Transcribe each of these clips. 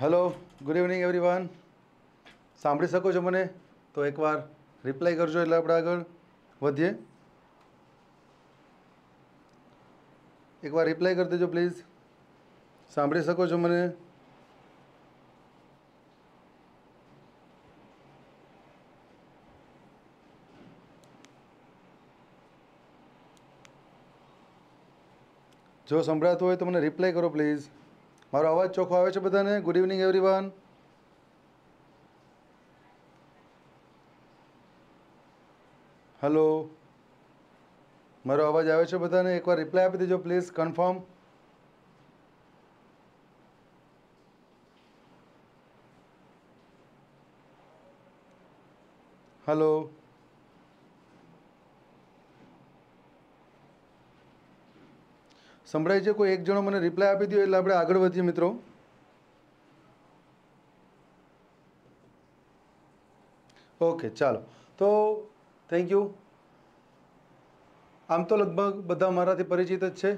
hello good evening every everyone સાંભળી શકો છો મને તો એકવાર રિપ્લાય કરજો એટલે આપણે આગળ વધીએ એકવાર રિપ્લાય કરી દેજો પ્લીઝ સાંભળી શકો છો મને જો સંભળાતું હોય તો મને રિપ્લાય કરો પ્લીઝ મારો અવાજ ચોખ્ખો આવે છે બધાને ગુડ ઇવનિંગ એવરીવન હલો મારો અવાજ આવે છે બધાને એકવાર રિપ્લાય આપી દેજો પ્લીઝ કન્ફર્મ હલો સંભળાય છે કોઈ એક જણો મને રિપ્લાય આપી દો એટલે આપણે આગળ વધીએ મિત્રો ઓકે ચાલો તો થેન્ક યુ આમ તો લગભગ બધા મારાથી પરિચિત જ છે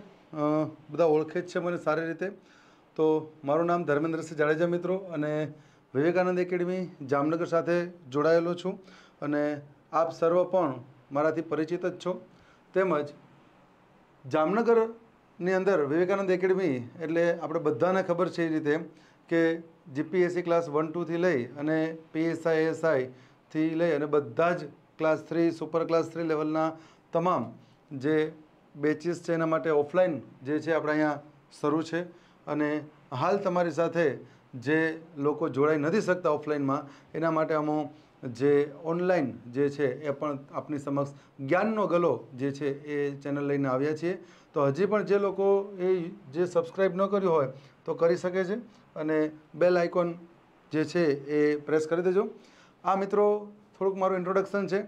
બધા ઓળખે જ છે મને સારી રીતે તો મારું નામ ધર્મેન્દ્રસિંહ જાડેજા મિત્રો અને વિવેકાનંદ એકેડમી જામનગર સાથે જોડાયેલો છું અને આપ સર્વ પણ મારાથી પરિચિત જ છો તેમજ જામનગર ની અંદર વિવેકાનંદ એકેડમી એટલે આપણે બધાને ખબર છે એ રીતે કે જીપીએસસી ક્લાસ વન ટુથી લઈ અને પીએસઆઈ એસઆઈથી લઈ અને બધા જ class three super class three લેવલના તમામ જે બેચીસ છે એના માટે ઓફલાઈન જે છે આપણે અહીંયા શરૂ છે અને હાલ તમારી સાથે જે લોકો જોડાઈ નથી શકતા ઓફલાઈનમાં એના માટે અમુક જે ઓનલાઈન જે છે એ પણ આપની સમક્ષ જ્ઞાનનો ગલો જે છે એ ચેનલ લઈને આવ્યા છીએ તો હજી પણ જે લોકો એ જે સબસ્ક્રાઈબ ન કર્યું હોય તો કરી શકે છે અને બેલ આઇકોન જે છે એ પ્રેસ કરી દેજો આ મિત્રો થોડુંક મારું ઇન્ટ્રોડક્શન છે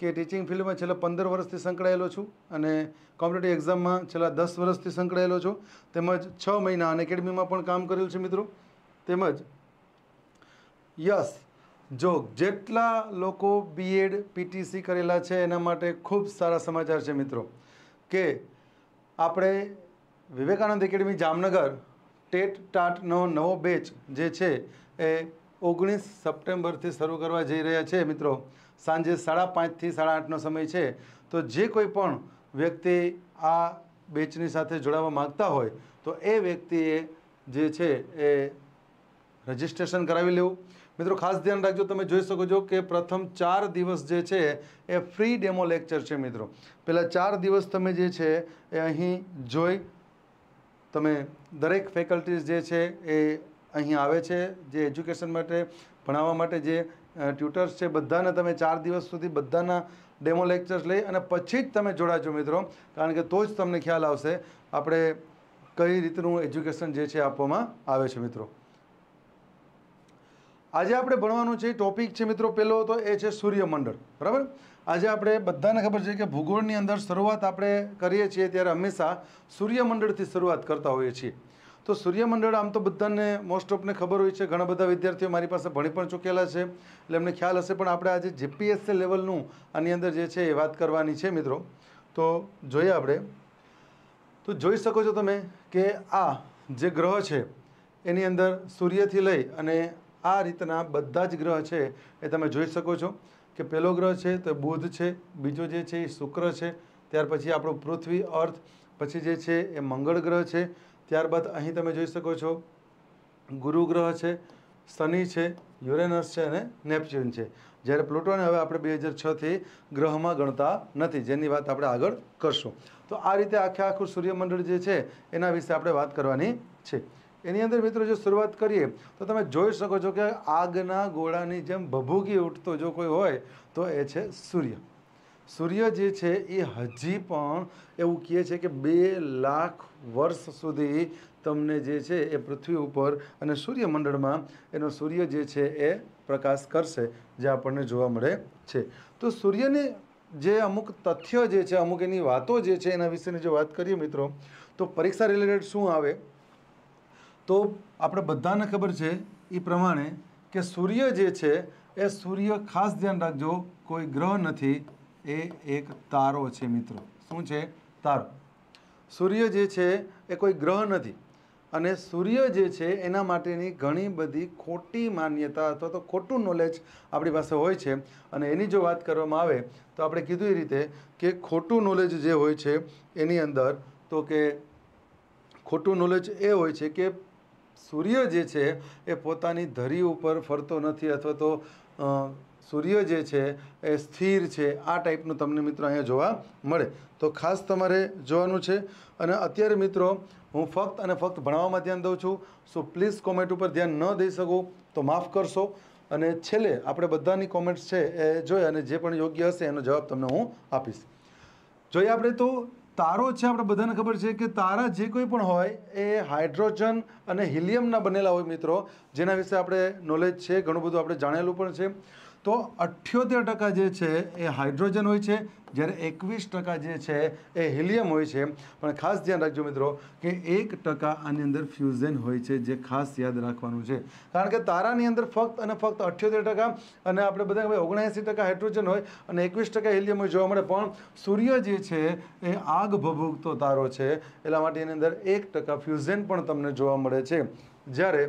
કે ટીચિંગ ફિલ્ડમાં છેલ્લા પંદર વર્ષથી સંકળાયેલો છું અને કોમ્પિટેટિવ એક્ઝામમાં છેલ્લા દસ વર્ષથી સંકળાયેલો છું તેમજ છ મહિના અને એકેડમીમાં પણ કામ કરેલું છે મિત્રો તેમજ યસ જો જેટલા લોકો બીએડ પીટીસી કરેલા છે એના માટે ખૂબ સારા સમાચાર છે મિત્રો કે આપણે વિવેકાનંદ એકેડમી જામનગર ટેટ ટાટનો નવો બેચ જે છે એ ઓગણીસ સપ્ટેમ્બરથી શરૂ કરવા જઈ રહ્યા છે મિત્રો સાંજે સાડા પાંચથી સાડા આઠનો સમય છે તો જે કોઈ પણ વ્યક્તિ આ બેચની સાથે જોડાવા માગતા હોય તો એ વ્યક્તિએ જે છે એ રજિસ્ટ્રેશન કરાવી લેવું મિત્રો ખાસ ધ્યાન રાખજો તમે જોઈ શકો છો કે પ્રથમ ચાર દિવસ જે છે એ ફ્રી ડેમો લેક્ચર છે મિત્રો પહેલાં ચાર દિવસ તમે જે છે એ અહીં જોઈ તમે દરેક ફેકલ્ટીઝ જે છે એ અહીં આવે છે જે એજ્યુકેશન માટે ભણાવવા માટે જે ટ્યુટર્સ છે બધાને તમે ચાર દિવસ સુધી બધાના ડેમો લેક્ચર્સ લઈ અને પછી જ તમે જોડાજો મિત્રો કારણ કે તો જ તમને ખ્યાલ આવશે આપણે કઈ રીતનું એજ્યુકેશન જે છે આપવામાં આવે છે મિત્રો આજે આપણે ભણવાનું છે ટોપિક છે મિત્રો પહેલો તો એ છે સૂર્યમંડળ બરાબર આજે આપણે બધાને ખબર છે કે ભૂગોળની અંદર શરૂઆત આપણે કરીએ છીએ ત્યારે હંમેશા સૂર્યમંડળથી શરૂઆત કરતા હોઈએ છીએ તો સૂર્યમંડળ આમ તો બધાને મોસ્ટ ઓફને ખબર હોય છે ઘણા બધા વિદ્યાર્થીઓ મારી પાસે ભણી પણ ચૂકેલા છે એટલે એમને ખ્યાલ હશે પણ આપણે આજે જેપીએસસી લેવલનું આની અંદર જે છે એ વાત કરવાની છે મિત્રો તો જોઈએ આપણે તો જોઈ શકો છો તમે કે આ જે ગ્રહ છે એની અંદર સૂર્યથી લઈ અને આ રીતના બધા જ ગ્રહ છે એ તમે જોઈ શકો છો કે પહેલો ગ્રહ છે તો બુધ છે બીજો જે છે એ શુક્ર છે ત્યાર પછી આપણો પૃથ્વી અર્થ પછી જે છે એ મંગળ ગ્રહ છે ત્યારબાદ અહીં તમે જોઈ શકો છો ગુરુ ગ્રહ છે શનિ છે યુરેનસ છે અને નેપચ્યુન છે જ્યારે પ્લુટોને હવે આપણે બે હજાર છથી ગ્રહમાં ગણતા નથી જેની વાત આપણે આગળ કરશું તો આ રીતે આખે આખું સૂર્યમંડળ જે છે એના વિશે આપણે વાત કરવાની છે એની અંદર મિત્રો જો શરૂઆત કરીએ તો તમે જોઈ શકો છો કે આગના ગોળાની જેમ ભભૂકી ઉઠતો જો કોઈ હોય તો એ છે સૂર્ય સૂર્ય જે છે એ હજી પણ એવું કહે છે કે બે લાખ વર્ષ સુધી તમને જે છે એ પૃથ્વી ઉપર અને સૂર્યમંડળમાં એનો સૂર્ય જે છે એ પ્રકાશ કરશે જે આપણને જોવા મળે છે તો સૂર્યની જે અમુક તથ્ય જે છે અમુક એની વાતો જે છે એના વિશેની જો વાત કરીએ મિત્રો તો પરીક્ષા રિલેટેડ શું આવે તો આપણે બધાને ખબર છે એ પ્રમાણે કે સૂર્ય જે છે એ સૂર્ય ખાસ ધ્યાન રાખજો કોઈ ગ્રહ નથી એ એક તારો છે મિત્રો શું છે તારો સૂર્ય જે છે એ કોઈ ગ્રહ નથી અને સૂર્ય જે છે એના માટેની ઘણી બધી ખોટી માન્યતા અથવા તો ખોટું નોલેજ આપણી પાસે હોય છે અને એની જો વાત કરવામાં આવે તો આપણે કીધું એ રીતે કે ખોટું નોલેજ જે હોય છે એની અંદર તો કે ખોટું નોલેજ એ હોય છે કે સૂર્ય જે છે એ પોતાની ધરી ઉપર ફરતો નથી અથવા તો સૂર્ય જે છે એ સ્થિર છે આ ટાઈપનું તમને મિત્રો અહીંયા જોવા મળે તો ખાસ તમારે જોવાનું છે અને અત્યારે મિત્રો હું ફક્ત અને ફક્ત ભણાવવામાં ધ્યાન દઉં છું સો પ્લીઝ કોમેન્ટ ઉપર ધ્યાન ન દઈ શકું તો માફ કરશો અને છેલ્લે આપણે બધાની કોમેન્ટ્સ છે એ જોઈ અને જે પણ યોગ્ય હશે એનો જવાબ તમને હું આપીશ જોઈએ આપણે તો તારો છે આપણે બધાને ખબર છે કે તારા જે કોઈ પણ હોય એ હાઇડ્રોજન અને હિલિયમના બનેલા હોય મિત્રો જેના વિશે આપણે નોલેજ છે ઘણું બધું આપણે જાણેલું પણ છે તો અઠ્યોતેર ટકા જે છે એ હાઇડ્રોજન હોય છે જ્યારે એકવીસ ટકા જે છે એ હિલિયમ હોય છે પણ ખાસ ધ્યાન રાખજો મિત્રો કે એક ટકા આની અંદર ફ્યુઝન હોય છે જે ખાસ યાદ રાખવાનું છે કારણ કે તારાની અંદર ફક્ત અને ફક્ત અઠ્યોતેર ટકા અને આપણે બધા ભાઈ ઓગણએંસી ટકા હાઇડ્રોજન હોય અને એકવીસ ટકા હિલિયમ હોય જોવા મળે પણ સૂર્ય જે છે એ આગ ભભૂકતો તારો છે એટલા માટે એની અંદર એક ટકા ફ્યુઝન પણ તમને જોવા મળે છે જ્યારે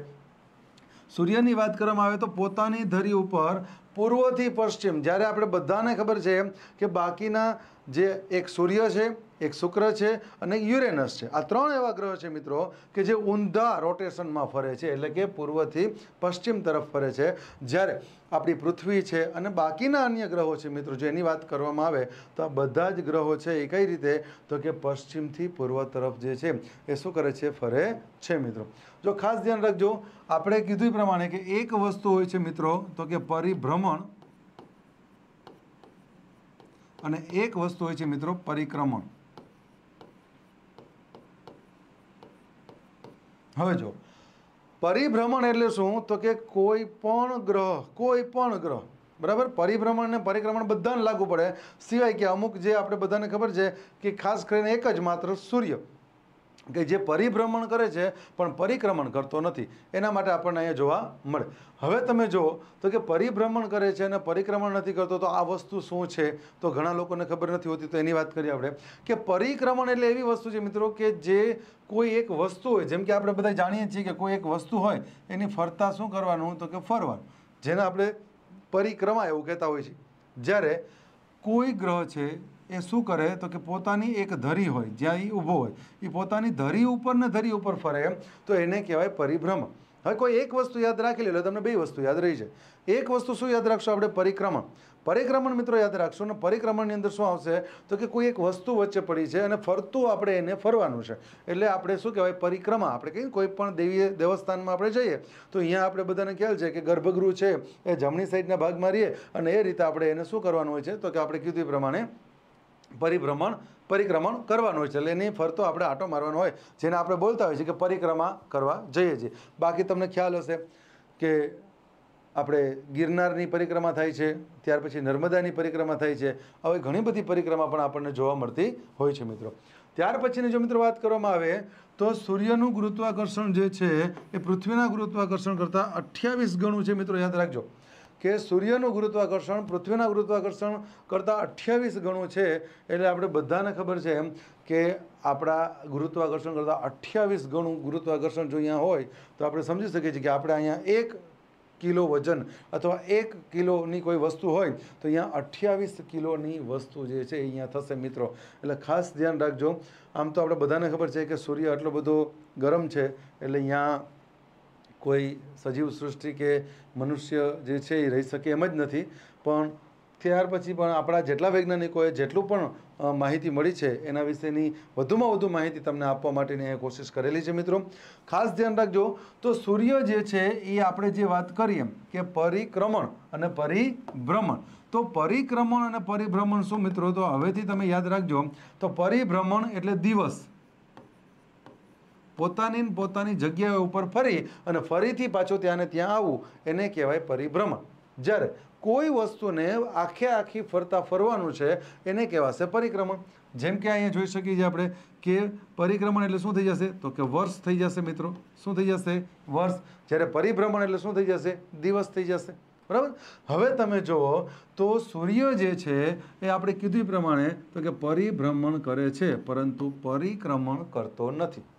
સૂર્યની વાત કરવામાં આવે તો પોતાની ધરી ઉપર પૂર્વથી પશ્ચિમ જ્યારે આપણે બધાને ખબર છે કે બાકીના જે એક સૂર્ય છે એક શુક્ર છે અને યુરેનસ છે આ ત્રણ એવા ગ્રહ છે મિત્રો કે જે ઊંધા રોટેશનમાં ફરે છે એટલે કે પૂર્વથી પશ્ચિમ તરફ ફરે છે જ્યારે આપણી પૃથ્વી છે અને બાકીના અન્ય ગ્રહો છે મિત્રો જો એની વાત કરવામાં આવે તો આ બધા જ ગ્રહો છે એ કઈ રીતે તો કે પશ્ચિમથી પૂર્વ તરફ જે છે એ શું કરે છે ફરે છે મિત્રો જો ખાસ ધ્યાન રાખજો આપણે કીધું પ્રમાણે કે એક વસ્તુ હોય છે મિત્રો તો કે પરિભ્રમ ભ્રમણ અને એક વસ્તુ હોય છે મિત્રો પરિક્રમણ હવે જો પરિભ્રમણ એટલે શું તો કે કોઈ પણ ગ્રહ કોઈ પણ ગ્રહ બરાબર પરિભ્રમણ ને પરિક્રમણ બધાને લાગુ પડે સિવાય કે અમુક જે આપણે બધાને ખબર છે કે ખાસ કરીને એક જ માત્ર સૂર્ય કે જે પરિભ્રમણ કરે છે પણ પરિક્રમણ કરતો નથી એના માટે આપણને અહીંયા જોવા મળે હવે તમે જુઓ તો કે પરિભ્રમણ કરે છે અને પરિક્રમણ નથી કરતો તો આ વસ્તુ શું છે તો ઘણા લોકોને ખબર નથી હોતી તો એની વાત કરીએ આપણે કે પરિક્રમણ એટલે એવી વસ્તુ છે મિત્રો કે જે કોઈ એક વસ્તુ હોય જેમ કે આપણે બધા જાણીએ છીએ કે કોઈ એક વસ્તુ હોય એની ફરતા શું કરવાનું તો કે ફરવાનું જેને આપણે પરિક્રમા એવું કહેતા હોય છે જ્યારે કોઈ ગ્રહ છે એ શું કરે તો કે પોતાની એક ધરી હોય જ્યાં એ ઊભો હોય એ પોતાની ધરી ઉપર ને ધરી ઉપર ફરે તો એને કહેવાય પરિભ્રમ હવે કોઈ એક વસ્તુ યાદ રાખી લે તમને બે વસ્તુ યાદ રહી છે એક વસ્તુ શું યાદ રાખશો આપણે પરિક્રમણ પરિક્રમણ મિત્રો યાદ રાખશો અને પરિક્રમણની અંદર શું આવશે તો કે કોઈ એક વસ્તુ વચ્ચે પડી છે અને ફરતું આપણે એને ફરવાનું છે એટલે આપણે શું કહેવાય પરિક્રમા આપણે કહીએ કોઈ પણ દેવી દેવસ્થાનમાં આપણે જઈએ તો અહીંયા આપણે બધાને ખ્યાલ છે કે ગર્ભગૃહ છે એ જમણી સાઈડના ભાગમાં રહીએ અને એ રીતે આપણે એને શું કરવાનું હોય છે તો કે આપણે કીધું પ્રમાણે પરિભ્રમણ પરિક્રમણ કરવાનું હોય છે એટલે એની ફરતો આપણે આંટો મારવાનો હોય જેને આપણે બોલતા હોઈએ છીએ કે પરિક્રમા કરવા જઈએ છીએ બાકી તમને ખ્યાલ હશે કે આપણે ગિરનારની પરિક્રમા થાય છે ત્યાર પછી નર્મદાની પરિક્રમા થાય છે આવી ઘણી બધી પરિક્રમા પણ આપણને જોવા મળતી હોય છે મિત્રો ત્યાર પછીની જો મિત્રો વાત કરવામાં આવે તો સૂર્યનું ગુરુત્વાકર્ષણ જે છે એ પૃથ્વીના ગુરુત્વાકર્ષણ કરતાં અઠ્યાવીસ ગણું છે મિત્રો યાદ રાખજો કે સૂર્યનું ગુરુત્વાકર્ષણ પૃથ્વીના ગુરુત્વાકર્ષણ કરતાં અઠ્યાવીસ ગણું છે એટલે આપણે બધાને ખબર છે એમ કે આપણા ગુરુત્વાકર્ષણ કરતાં અઠ્યાવીસ ગણું ગુરુત્વાકર્ષણ જો અહીંયા હોય તો આપણે સમજી શકીએ છીએ કે આપણે અહીંયા એક કિલો વજન અથવા એક કિલોની કોઈ વસ્તુ હોય તો અહીંયા અઠ્યાવીસ કિલોની વસ્તુ જે છે અહીંયા થશે મિત્રો એટલે ખાસ ધ્યાન રાખજો આમ તો આપણે બધાને ખબર છે કે સૂર્ય આટલો બધો ગરમ છે એટલે અહીંયા કોઈ સજીવ સૃષ્ટિ કે મનુષ્ય જે છે એ રહી શકે એમ જ નથી પણ ત્યાર પછી પણ આપણા જેટલા વૈજ્ઞાનિકોએ જેટલું પણ માહિતી મળી છે એના વિશેની વધુમાં વધુ માહિતી તમને આપવા માટેની કોશિશ કરેલી છે મિત્રો ખાસ ધ્યાન રાખજો તો સૂર્ય જે છે એ આપણે જે વાત કરીએ કે પરિક્રમણ અને પરિભ્રમણ તો પરિક્રમણ અને પરિભ્રમણ શું મિત્રો તો હવેથી તમે યાદ રાખજો તો પરિભ્રમણ એટલે દિવસ પોતાની પોતાની જગ્યાઓ ઉપર ફરી અને ફરીથી પાછો ત્યાં ત્યાં આવવું એને કહેવાય પરિભ્રમણ જ્યારે કોઈ વસ્તુને આખે આખી ફરતા ફરવાનું છે એને કહેવાશે પરિક્રમણ જેમ કે અહીંયા જોઈ શકીએ છીએ આપણે કે પરિક્રમણ એટલે શું થઈ જશે તો કે વર્ષ થઈ જશે મિત્રો શું થઈ જશે વર્ષ જ્યારે પરિભ્રમણ એટલે શું થઈ જશે દિવસ થઈ જશે બરાબર હવે તમે જુઓ તો સૂર્ય જે છે એ આપણે કીધું પ્રમાણે તો કે પરિભ્રમણ કરે છે પરંતુ પરિક્રમણ કરતો નથી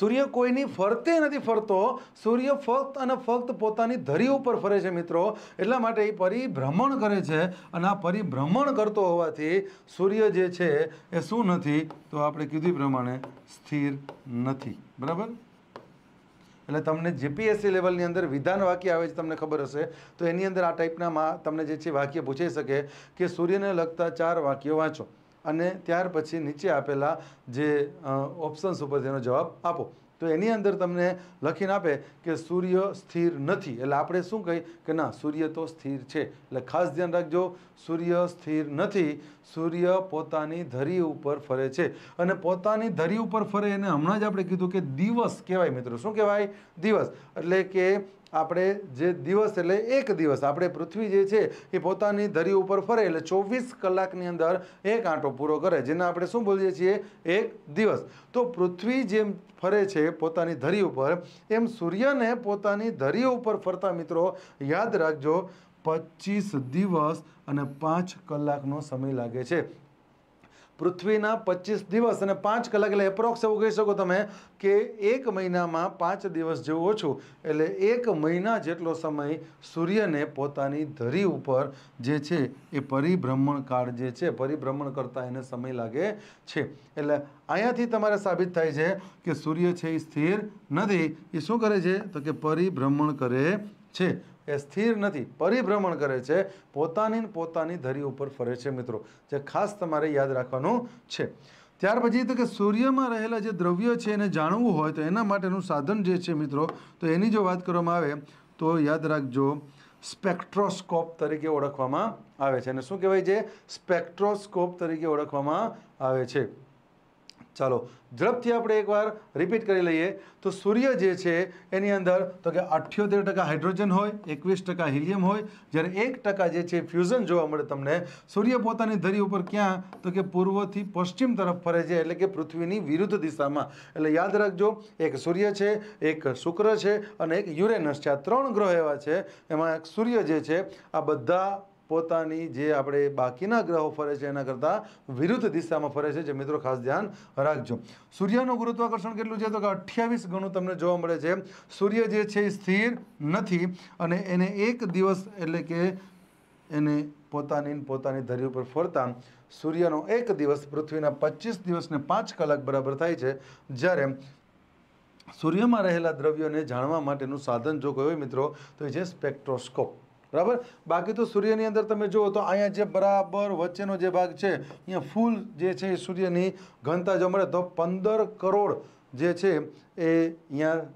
સૂર્ય કોઈની ફરતે નથી ફરતો સૂર્ય ફક્ત અને ફક્ત પોતાની ધરી ઉપર ફરે છે મિત્રો એટલા માટે એ પરિભ્રમણ કરે છે અને આ પરિભ્રમણ કરતો હોવાથી સૂર્ય જે છે એ શું નથી તો આપણે કીધું પ્રમાણે સ્થિર નથી બરાબર એટલે તમને જીપીએસસી લેવલની અંદર વિધાન વાક્ય આવે છે તમને ખબર હશે તો એની અંદર આ ટાઈપનામાં તમને જે છે વાક્ય પૂછાઈ શકે કે સૂર્યને લગતા ચાર વાક્યો વાંચો અને ત્યાર પછી નીચે આપેલા જે ઓપ્શન્સ ઉપર તેનો જવાબ આપો તો એની અંદર તમને લખીને આપે કે સૂર્ય સ્થિર નથી એટલે આપણે શું કહી કે ના સૂર્ય તો સ્થિર છે એટલે ખાસ ધ્યાન રાખજો સૂર્ય સ્થિર નથી સૂર્ય પોતાની ધરી ઉપર ફરે છે અને પોતાની ધરી ઉપર ફરે એને હમણાં જ આપણે કીધું કે દિવસ કહેવાય મિત્રો શું કહેવાય દિવસ એટલે કે આપણે જે દિવસ એટલે એક દિવસ આપણે પૃથ્વી જે છે એ પોતાની ધરી ઉપર ફરે એટલે ચોવીસ કલાકની અંદર એક આંટો પૂરો કરે જેને આપણે શું બોલીએ છીએ એક દિવસ તો પૃથ્વી જેમ ફરે છે પોતાની ધરી ઉપર એમ સૂર્યને પોતાની ધરી ઉપર ફરતા મિત્રો યાદ રાખજો પચીસ દિવસ અને પાંચ કલાકનો સમય લાગે છે પૃથ્વીના પચીસ દિવસ અને પાંચ કલાક એટલે એપ્રોક્સ એવું કહી શકો તમે કે એક મહિનામાં પાંચ દિવસ જેવું ઓછું એટલે એક મહિના જેટલો સમય સૂર્યને પોતાની ધરી ઉપર જે છે એ પરિભ્રમણ કાળ જે છે પરિભ્રમણ કરતાં એને સમય લાગે છે એટલે અહીંયાથી તમારે સાબિત થાય છે કે સૂર્ય છે એ સ્થિર નથી એ શું કરે છે તો કે પરિભ્રમણ કરે છે એ સ્થિર નથી પરિભ્રમણ કરે છે પોતાની પોતાની ધરી ઉપર ફરે છે મિત્રો જે ખાસ તમારે યાદ રાખવાનું છે ત્યાર પછી તો કે સૂર્યમાં રહેલા જે દ્રવ્ય છે એને જાણવું હોય તો એના માટેનું સાધન જે છે મિત્રો તો એની જો વાત કરવામાં આવે તો યાદ રાખજો સ્પેક્ટ્રોસ્કોપ તરીકે ઓળખવામાં આવે છે અને શું કહેવાય છે સ્પેક્ટ્રોસ્કોપ તરીકે ઓળખવામાં આવે છે ચાલો ઝડપથી આપણે એકવાર રિપીટ કરી લઈએ તો સૂર્ય જે છે એની અંદર તો કે અઠ્યોતેર ટકા હાઇડ્રોજન હોય એકવીસ ટકા હિલિયમ હોય જ્યારે એક ટકા જે છે ફ્યુઝન જોવા મળે તમને સૂર્ય પોતાની ધરી ઉપર ક્યાં તો કે પૂર્વથી પશ્ચિમ તરફ ફરે છે એટલે કે પૃથ્વીની વિરુદ્ધ દિશામાં એટલે યાદ રાખજો એક સૂર્ય છે એક શુક્ર છે અને એક યુરેનસ છે આ ત્રણ ગ્રહ એવા છે એમાં સૂર્ય જે છે આ બધા પોતાની જે આપણે બાકીના ગ્રહો ફરે છે એના કરતાં વિરુદ્ધ દિશામાં ફરે છે જે મિત્રો ખાસ ધ્યાન રાખજો સૂર્યનું ગુરુત્વાકર્ષણ કેટલું છે તો કે અઠ્યાવીસ ગણું તમને જોવા મળે છે સૂર્ય જે છે એ સ્થિર નથી અને એને એક દિવસ એટલે કે એને પોતાની પોતાની ધરી ઉપર ફરતા સૂર્યનો એક દિવસ પૃથ્વીના પચીસ દિવસને પાંચ કલાક બરાબર થાય છે જ્યારે સૂર્યમાં રહેલા દ્રવ્યોને જાણવા માટેનું સાધન જો કહ્યું મિત્રો તો એ છે સ્પેક્ટ્રોસ્કોપ બરાબર બાકી તો સૂર્યની અંદર તમે જુઓ તો અહીંયા જે બરાબર વચ્ચેનો જે ભાગ છે અહીંયા ફૂલ જે છે એ સૂર્યની ઘનતા જો મળે તો પંદર કરોડ જે છે એ અહીંયા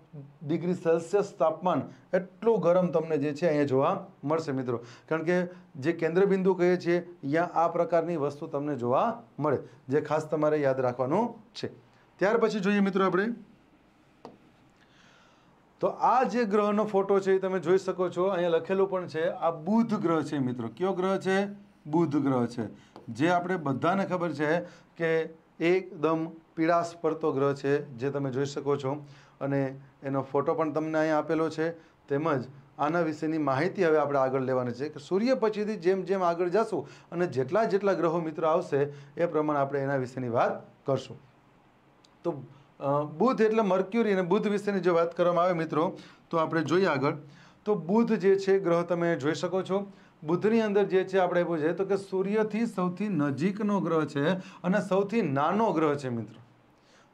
ડિગ્રી સેલ્સિયસ તાપમાન એટલું ગરમ તમને જે છે અહીંયા જોવા મળશે મિત્રો કારણ કે જે કેન્દ્રબિંદુ કહીએ છીએ અહીંયા આ પ્રકારની વસ્તુ તમને જોવા મળે જે ખાસ તમારે યાદ રાખવાનું છે ત્યાર પછી જોઈએ મિત્રો આપણે તો આ જે ગ્રહનો ફોટો છે એ તમે જોઈ શકો છો અહીંયા લખેલું પણ છે આ બુધ ગ્રહ છે મિત્રો કયો ગ્રહ છે બુધ ગ્રહ છે જે આપણે બધાને ખબર છે કે એકદમ પીળાશ પડતો ગ્રહ છે જે તમે જોઈ શકો છો અને એનો ફોટો પણ તમને અહીંયા આપેલો છે તેમજ આના વિશેની માહિતી હવે આપણે આગળ લેવાની છે કે સૂર્ય પછીથી જેમ જેમ આગળ જશું અને જેટલા જેટલા ગ્રહો મિત્રો આવશે એ પ્રમાણે આપણે એના વિશેની વાત કરશું તો બુધ એટલે મર્ક્યુરી અને બુધ વિશેની જો વાત કરવામાં આવે મિત્રો તો આપણે જોઈએ આગળ તો બુધ જે છે ગ્રહ તમે જોઈ શકો છો બુધની અંદર જે છે આપણે એવું છે તો કે સૂર્યથી સૌથી નજીકનો ગ્રહ છે અને સૌથી નાનો ગ્રહ છે મિત્રો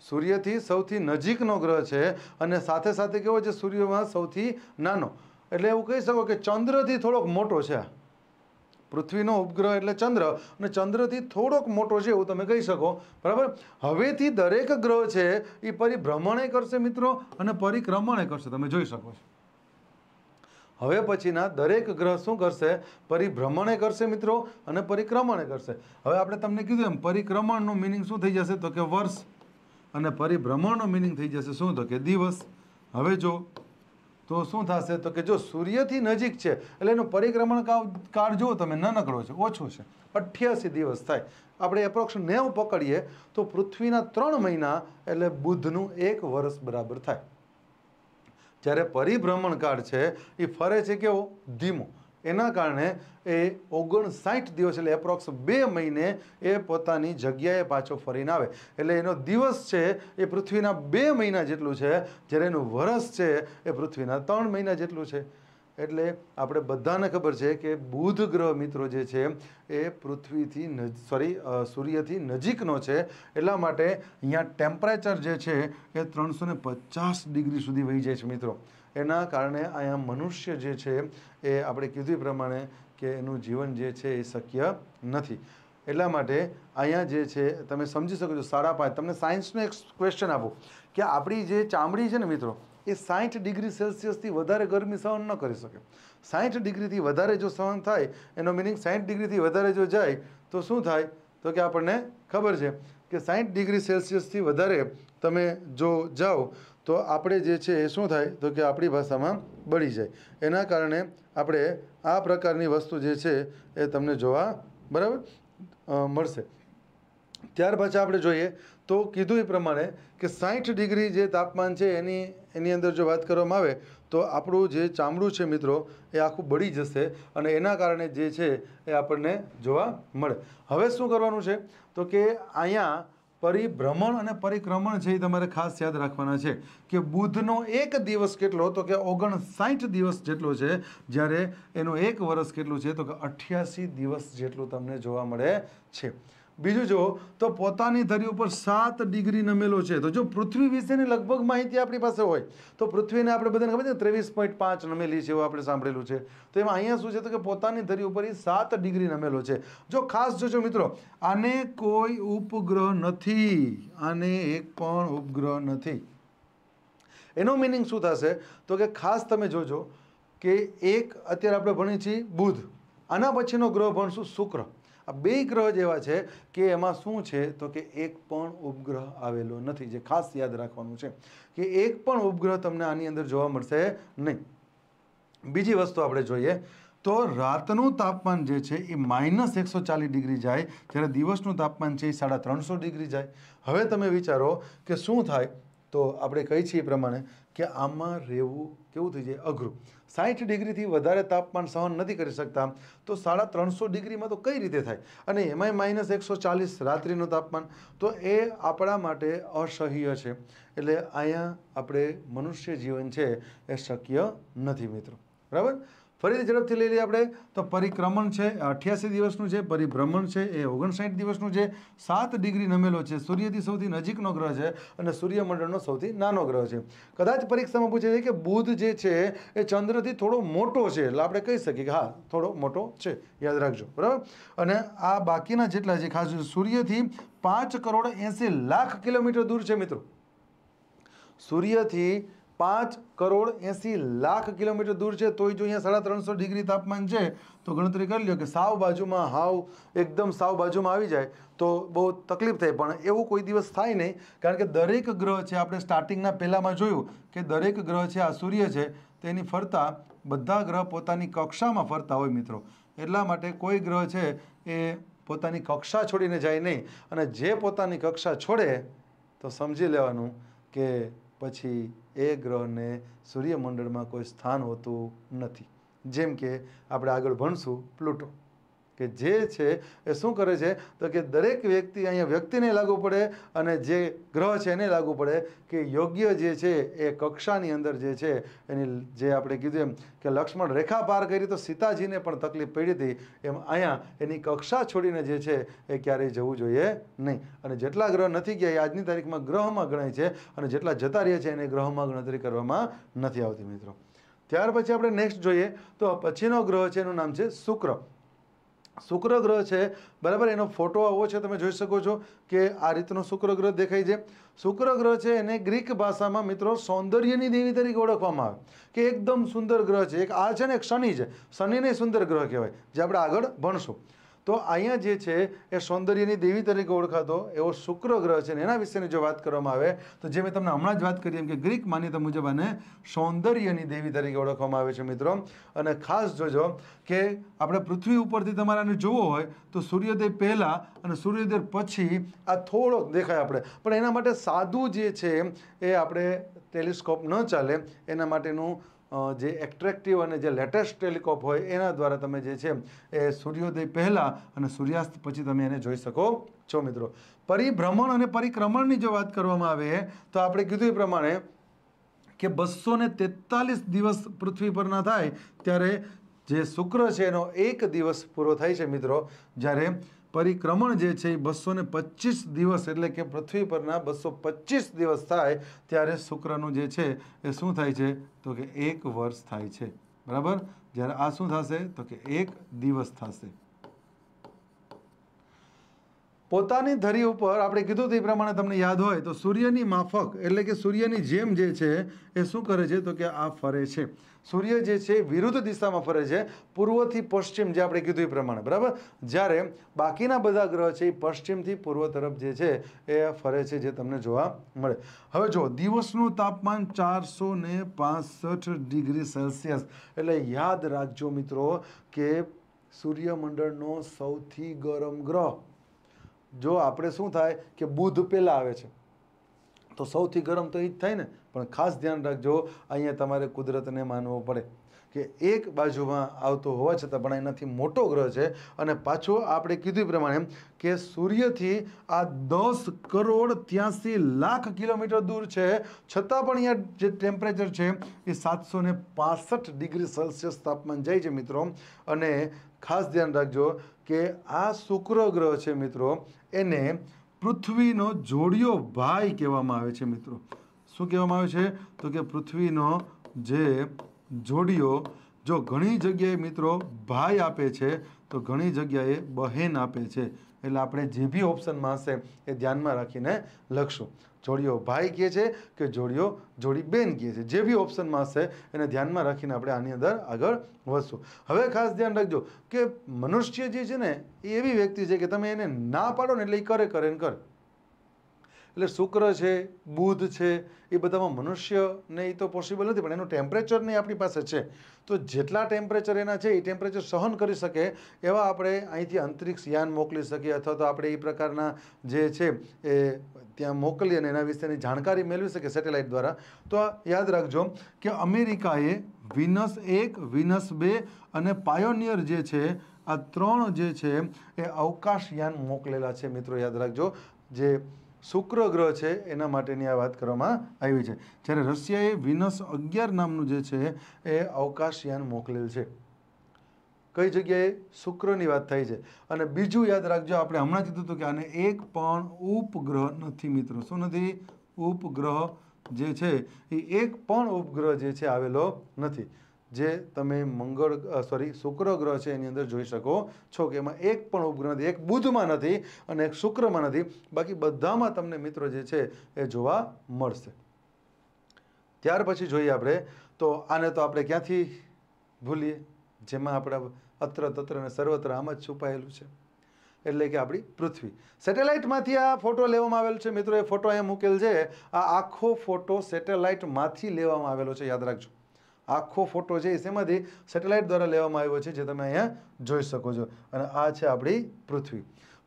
સૂર્યથી સૌથી નજીકનો ગ્રહ છે અને સાથે સાથે કેવો છે સૂર્યમાં સૌથી નાનો એટલે એવું કહી શકો કે ચંદ્રથી થોડોક મોટો છે આ પૃથ્વીનો ઉપગ્રહ એટલે ચંદ્ર અને ચંદ્રથી થોડોક મોટો છે એવું તમે કહી શકો બરાબર હવેથી દરેક ગ્રહ છે એ પરિભ્રમણે કરશે મિત્રો અને પરિક્રમણે કરશે તમે જોઈ શકો છો હવે પછીના દરેક ગ્રહ શું કરશે પરિભ્રમણે કરશે મિત્રો અને પરિક્રમણે કરશે હવે આપણે તમને કીધું એમ પરિક્રમણનું મિનિંગ શું થઈ જશે તો કે વર્ષ અને પરિભ્રમણનું મિનિંગ થઈ જશે શું તો કે દિવસ હવે જો તો શું થશે તો કે જો સૂર્યથી નજીક છે એટલે એનું પરિક્રમણ કાળ જુઓ તમે નાનકડો છે ઓછો છે અઠ્યાસી દિવસ થાય આપણે એપ્રોક્સ નેવ પકડીએ તો પૃથ્વીના ત્રણ મહિના એટલે બુધનું એક વર્ષ બરાબર થાય જ્યારે પરિભ્રમણ કાળ છે એ ફરે છે કેવો ધીમું એના કારણે એ ઓગણસાઠ દિવસ એટલે એપ્રોક્સ બે મહિને એ પોતાની જગ્યાએ પાછો ફરીને આવે એટલે એનો દિવસ છે એ પૃથ્વીના બે મહિના જેટલું છે જ્યારે એનું વરસ છે એ પૃથ્વીના ત્રણ મહિના જેટલું છે એટલે આપણે બધાને ખબર છે કે બુધ ગ્રહ મિત્રો જે છે એ પૃથ્વીથી સોરી સૂર્યથી નજીકનો છે એટલા માટે અહીંયા ટેમ્પરેચર જે છે એ ત્રણસો પચાસ ડિગ્રી સુધી વહી જાય છે મિત્રો એના કારણે અહીંયા મનુષ્ય જે છે એ આપણે કીધું પ્રમાણે કે એનું જીવન જે છે એ શક્ય નથી એટલા માટે અહીંયા જે છે તમે સમજી શકો છો સાડા પાંચ તમને સાયન્સનો એક ક્વેશ્ચન આપો કે આપણી જે ચામડી છે ને મિત્રો એ સાઠ ડિગ્રી સેલ્સિયસથી વધારે ગરમી સહન ન કરી શકે સાઠ ડિગ્રીથી વધારે જો સહન થાય એનો મિનિંગ સાઠ ડિગ્રીથી વધારે જો જાય તો શું થાય તો કે આપણને ખબર છે કે સાઠ ડિગ્રી સેલ્સિયસથી વધારે તમે જો જાઓ તો આપણે જે છે એ શું થાય તો કે આપણી ભાષામાં બળી જાય એના કારણે આપણે આ પ્રકારની વસ્તુ જે છે એ તમને જોવા બરાબર મળશે ત્યાર પછી આપણે જોઈએ તો કીધું એ પ્રમાણે કે સાઠ ડિગ્રી જે તાપમાન છે એની એની અંદર જો વાત કરવામાં આવે તો આપણું જે ચામડું છે મિત્રો એ આખું બળી જશે અને એના કારણે જે છે એ આપણને જોવા મળે હવે શું કરવાનું છે તો કે અહીંયા પરિભ્રમણ અને પરિક્રમણ છે એ તમારે ખાસ યાદ રાખવાના છે કે બુધનો એક દિવસ કેટલો તો કે ઓગણસાઠ દિવસ જેટલો છે જ્યારે એનું એક વર્ષ કેટલું છે તો કે અઠ્યાસી દિવસ જેટલું તમને જોવા મળે છે બીજું જુઓ તો પોતાની ધરી ઉપર સાત ડિગ્રી નમેલો છે તો જો પૃથ્વી વિશેની લગભગ માહિતી આપણી પાસે હોય તો પૃથ્વીને આપણે બધાને ખબર છે ત્રેવીસ પોઈન્ટ પાંચ નમેલી છે એવું આપણે સાંભળેલું છે તો એમાં અહીંયા શું છે તો કે પોતાની ધરી ઉપર એ સાત ડિગ્રી નમેલો છે જો ખાસ જોજો મિત્રો આને કોઈ ઉપગ્રહ નથી આને એક પણ ઉપગ્રહ નથી એનો મિનિંગ શું થશે તો કે ખાસ તમે જોજો કે એક અત્યારે આપણે ભણીએ છીએ બુધ આના પછીનો ગ્રહ ભણશું શુક્ર આ બે ગ્રહ જેવા છે કે એમાં શું છે તો કે એક પણ ઉપગ્રહ આવેલો નથી જે ખાસ યાદ રાખવાનું છે કે એક પણ ઉપગ્રહ તમને આની અંદર જોવા મળશે નહીં બીજી વસ્તુ આપણે જોઈએ તો રાતનું તાપમાન જે છે એ માઇનસ એકસો ચાલીસ ડિગ્રી જાય જ્યારે દિવસનું તાપમાન છે એ સાડા ત્રણસો ડિગ્રી જાય હવે તમે વિચારો કે શું થાય તો આપણે કહી છીએ પ્રમાણે કે આમાં રહેવું કેવું થઈ જાય અઘરું સાહીઠ ડિગ્રીથી વધારે તાપમાન સહન નથી કરી શકતા તો સાડા ત્રણસો ડિગ્રીમાં તો કઈ રીતે થાય અને એમાંય માઇનસ એકસો ચાલીસ રાત્રિનું તાપમાન તો એ આપણા માટે અસહ્ય છે એટલે અહીંયા આપણે મનુષ્ય જીવન છે એ શક્ય નથી મિત્રો બરાબર ફરીથી ઝડપથી લઈ લઈએ આપણે તો પરિક્રમણ છે અઠ્યાસી દિવસનું છે પરિભ્રમણ છે એ ઓગણસાઠ દિવસનું છે સાત ડિગ્રી નમેલો છે સૂર્યથી સૌથી નજીકનો ગ્રહ છે અને સૂર્યમંડળનો સૌથી નાનો ગ્રહ છે કદાચ પરીક્ષામાં પૂછે છે કે બુધ જે છે એ ચંદ્રથી થોડો મોટો છે એટલે આપણે કહી શકીએ કે હા થોડો મોટો છે યાદ રાખજો બરાબર અને આ બાકીના જેટલા છે ખાસ સૂર્યથી પાંચ કરોડ એંસી લાખ કિલોમીટર દૂર છે મિત્રો સૂર્યથી પાંચ કરોડ એંસી લાખ કિલોમીટર દૂર છે તોય જો અહીંયા સાડા ત્રણસો ડિગ્રી તાપમાન છે તો ગણતરી કરી લો કે સાવ બાજુમાં હાવ એકદમ સાવ બાજુમાં આવી જાય તો બહુ તકલીફ થાય પણ એવું કોઈ દિવસ થાય નહીં કારણ કે દરેક ગ્રહ છે આપણે સ્ટાર્ટિંગના પહેલાંમાં જોયું કે દરેક ગ્રહ છે આ સૂર્ય છે તેની ફરતા બધા ગ્રહ પોતાની કક્ષામાં ફરતા હોય મિત્રો એટલા માટે કોઈ ગ્રહ છે એ પોતાની કક્ષા છોડીને જાય નહીં અને જે પોતાની કક્ષા છોડે તો સમજી લેવાનું કે પછી એ ગ્રહને સૂર્યમંડળમાં કોઈ સ્થાન હોતું નથી જેમ કે આપણે આગળ ભણશું પ્લુટો કે જે છે એ શું કરે છે તો કે દરેક વ્યક્તિ અહીંયા વ્યક્તિને લાગુ પડે અને જે ગ્રહ છે એને લાગુ પડે કે યોગ્ય જે છે એ કક્ષાની અંદર જે છે એની જે આપણે કીધું એમ કે લક્ષ્મણ રેખા પાર કરી તો સીતાજીને પણ તકલીફ પડી હતી એમ અહીંયા એની કક્ષા છોડીને જે છે એ ક્યારેય જવું જોઈએ નહીં અને જેટલા ગ્રહ નથી ગયા એ આજની તારીખમાં ગ્રહમાં ગણાય છે અને જેટલા જતા રહ્યા છે એને ગ્રહમાં ગણતરી કરવામાં નથી આવતી મિત્રો ત્યાર પછી આપણે નેક્સ્ટ જોઈએ તો પછીનો ગ્રહ છે એનું નામ છે શુક્ર શુક્ર ગ્રહ છે બરાબર એનો ફોટો આવો છે તમે જોઈ શકો છો કે આ રીતનો શુક્ર ગ્રહ દેખાય છે શુક્ર ગ્રહ છે એને ગ્રીક ભાષામાં મિત્રો સૌંદર્યની દેવી તરીકે ઓળખવામાં આવે કે એકદમ સુંદર ગ્રહ છે એક આ છે ને એક શનિ છે શનિને સુંદર ગ્રહ કહેવાય જે આપણે આગળ ભણશું તો અહીંયા જે છે એ સૌંદર્યની દેવી તરીકે ઓળખાતો એવો શુક્ર ગ્રહ છે ને એના વિશેની જો વાત કરવામાં આવે તો જે મેં તમને હમણાં જ વાત કરી એમ કે ગ્રીક માન્યતા મુજબ આને સૌંદર્યની દેવી તરીકે ઓળખવામાં આવે છે મિત્રો અને ખાસ જોજો કે આપણે પૃથ્વી ઉપરથી તમારાને જોવો હોય તો સૂર્યોદય પહેલાં અને સૂર્યોદય પછી આ થોડોક દેખાય આપણે પણ એના માટે સાદું જે છે એ આપણે ટેલિસ્કોપ ન ચાલે એના માટેનું જે એટ્રેક્ટિવ અને જે લેટેસ્ટ ટેલિકોપ હોય એના દ્વારા તમે જે છે એ સૂર્યોદય પહેલાં અને સૂર્યાસ્ત પછી તમે એને જોઈ શકો છો મિત્રો પરિભ્રમણ અને પરિક્રમણની જો વાત કરવામાં આવે તો આપણે કીધું એ પ્રમાણે કે બસો ને દિવસ પૃથ્વી પરના થાય ત્યારે જે શુક્ર છે એનો એક દિવસ પૂરો થાય છે મિત્રો જ્યારે પરિક્રમણ જે છે એ બસો ને પચીસ દિવસ એટલે કે પૃથ્વી પરના બસો પચીસ દિવસ થાય ત્યારે શુક્રનું જે છે એ શું થાય છે તો કે એક વર્ષ થાય છે બરાબર જ્યારે આ શું થશે તો કે એક દિવસ થશે પોતાની ધરી ઉપર આપણે કીધું તે પ્રમાણે તમને યાદ હોય તો સૂર્યની માફક એટલે કે સૂર્યની જેમ જે છે એ શું કરે છે તો કે આ ફરે છે સૂર્ય જે છે વિરુદ્ધ દિશામાં ફરે છે પૂર્વથી પશ્ચિમ જે આપણે કીધું એ પ્રમાણે બરાબર જ્યારે બાકીના બધા ગ્રહ છે એ પશ્ચિમથી પૂર્વ તરફ જે છે એ ફરે છે જે તમને જોવા મળે હવે જો દિવસનું તાપમાન ચારસો ને પાસઠ ડિગ્રી સેલ્સિયસ એટલે યાદ રાખજો મિત્રો કે સૂર્યમંડળનો સૌથી ગરમ ગ્રહ જો આપણે શું થાય કે બુધ પહેલાં આવે છે તો સૌથી ગરમ તો એ જ થાય ને પણ ખાસ ધ્યાન રાખજો અહીંયા તમારે કુદરતને માનવું પડે કે એક બાજુમાં આવતો હોવા છતાં પણ એનાથી મોટો ગ્રહ છે અને પાછો આપણે કીધું પ્રમાણે કે સૂર્યથી આ દસ કરોડ ત્યાંસી લાખ કિલોમીટર દૂર છે છતાં પણ અહીંયા જે ટેમ્પરેચર છે એ સાતસો ને ડિગ્રી સેલ્સિયસ તાપમાન જાય છે મિત્રો અને ખાસ ધ્યાન રાખજો કે આ શુક્ર ગ્રહ છે મિત્રો એને પૃથ્વીનો જોડિયો ભાઈ કહેવામાં આવે છે મિત્રો શું કહેવામાં આવે છે તો કે પૃથ્વીનો જે જોડીઓ જો ઘણી જગ્યાએ મિત્રો ભાઈ આપે છે તો ઘણી જગ્યાએ બહેન આપે છે એટલે આપણે જે બી ઓપ્શનમાં હશે એ ધ્યાનમાં રાખીને લખશું જોડીઓ ભાઈ કહે છે કે જોડીઓ જોડી બેન કહે છે જે બી ઓપ્શનમાં હશે એને ધ્યાનમાં રાખીને આપણે આની અંદર આગળ વધશું હવે ખાસ ધ્યાન રાખજો કે મનુષ્ય જે છે ને એ એવી વ્યક્તિ છે કે તમે એને ના પાડો ને એટલે એ કરે કરે ને કરે એટલે શુક્ર છે બુધ છે એ બધામાં મનુષ્ય ને એ તો પોસિબલ નથી પણ એનું ટેમ્પરેચર નહીં આપણી પાસે છે તો જેટલા ટેમ્પરેચર એના છે એ ટેમ્પરેચર સહન કરી શકે એવા આપણે અહીંથી અંતરિક્ષ યાન મોકલી શકીએ અથવા તો આપણે એ પ્રકારના જે છે એ ત્યાં મોકલીએ અને એના વિશેની જાણકારી મેળવી શકીએ સેટેલાઇટ દ્વારા તો યાદ રાખજો કે અમેરિકાએ વિનસ એક વિનસ બે અને પાયોનિયર જે છે આ ત્રણ જે છે એ અવકાશયાન મોકલેલા છે મિત્રો યાદ રાખજો જે શુક્ર ગ્રહ છે એના માટેની આ વાત કરવામાં આવી છે જ્યારે રશિયાએ વિનસ અગિયાર નામનું જે છે એ અવકાશયાન મોકલેલ છે કઈ જગ્યાએ શુક્રની વાત થાય છે અને બીજું યાદ રાખજો આપણે હમણાં કીધું હતું કે આને એક પણ ઉપગ્રહ નથી મિત્રો શું નથી ઉપગ્રહ જે છે એ એક પણ ઉપગ્રહ જે છે આવેલો નથી જે તમે મંગળ સોરી શુક્ર ગ્રહ છે એની અંદર જોઈ શકો છો કે એમાં એક પણ ઉપગ્રહ નથી એક બુધમાં નથી અને એક શુક્રમાં નથી બાકી બધામાં તમને મિત્રો જે છે એ જોવા મળશે ત્યાર પછી જોઈએ આપણે તો આને તો આપણે ક્યાંથી ભૂલીએ જેમાં આપણા અત્ર તત્ર અને સર્વત્ર આમ જ છુપાયેલું છે એટલે કે આપણી પૃથ્વી સેટેલાઇટમાંથી આ ફોટો લેવામાં આવેલો છે મિત્રો એ ફોટો અહીંયા મૂકેલ છે આ આખો ફોટો સેટેલાઇટમાંથી લેવામાં આવેલો છે યાદ રાખજો આખો ફોટો છે શેમાંથી સેટેલાઇટ દ્વારા લેવામાં આવ્યો છે જે તમે અહીંયા જોઈ શકો છો અને આ છે આપણી પૃથ્વી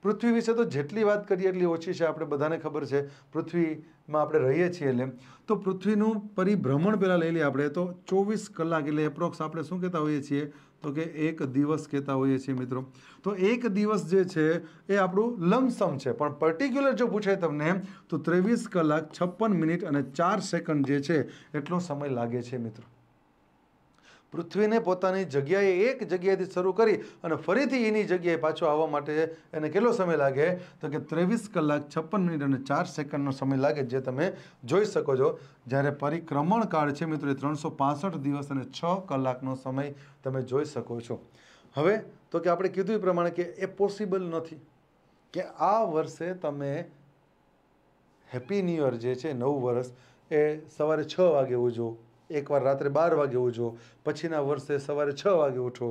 પૃથ્વી વિશે તો જેટલી વાત કરીએ એટલી ઓછી છે આપણે બધાને ખબર છે પૃથ્વીમાં આપણે રહીએ છીએ એટલે તો પૃથ્વીનું પરિભ્રમણ પહેલાં લઈ લઈએ આપણે તો ચોવીસ કલાક એટલે એપ્રોક્સ આપણે શું કહેતા હોઈએ છીએ તો કે એક દિવસ કહેતા હોઈએ છીએ મિત્રો તો એક દિવસ જે છે એ આપણું લમસમ છે પણ પર્ટિક્યુલર જો પૂછે તમને તો ત્રેવીસ કલાક છપ્પન મિનિટ અને ચાર સેકન્ડ જે છે એટલો સમય લાગે છે મિત્રો પૃથ્વીને પોતાની જગ્યાએ એક જગ્યાએથી શરૂ કરી અને ફરીથી એની જગ્યાએ પાછો આવવા માટે એને કેટલો સમય લાગે તો કે ત્રેવીસ કલાક છપ્પન મિનિટ અને ચાર સેકન્ડનો સમય લાગે જે તમે જોઈ શકો છો જ્યારે પરિક્રમણ કાળ છે મિત્રો એ ત્રણસો દિવસ અને છ કલાકનો સમય તમે જોઈ શકો છો હવે તો કે આપણે કીધું એ પ્રમાણે કે એ પોસિબલ નથી કે આ વર્ષે તમે હેપી ન્યૂ યર જે છે નવું વર્ષ એ સવારે છ વાગે ઉજવો એકવાર રાત્રે બાર વાગે ઉજવો પછીના વર્ષે સવારે છ વાગે ઉઠો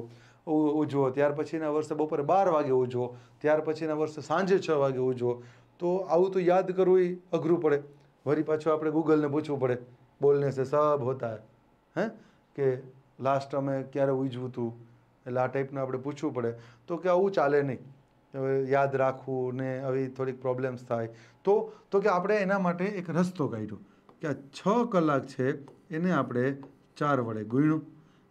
ઉજવો ત્યાર પછીના વર્ષે બપોરે બાર વાગે ઉજવો ત્યાર પછીના વર્ષે સાંજે છ વાગે ઉજવો તો આવું તો યાદ કરવું એ અઘરું પડે વળી પાછું આપણે ગૂગલને પૂછવું પડે બોલને સે સબ હોતા હે કે લાસ્ટ અમે ક્યારે ઉજવું હતું એટલે આ ટાઈપનું આપણે પૂછવું પડે તો કે આવું ચાલે નહીં હવે યાદ રાખવું ને આવી થોડીક પ્રોબ્લેમ્સ થાય તો તો કે આપણે એના માટે એક રસ્તો કાઢ્યો કે આ છ કલાક છે એને આપણે ચાર વડે ગુણ્યું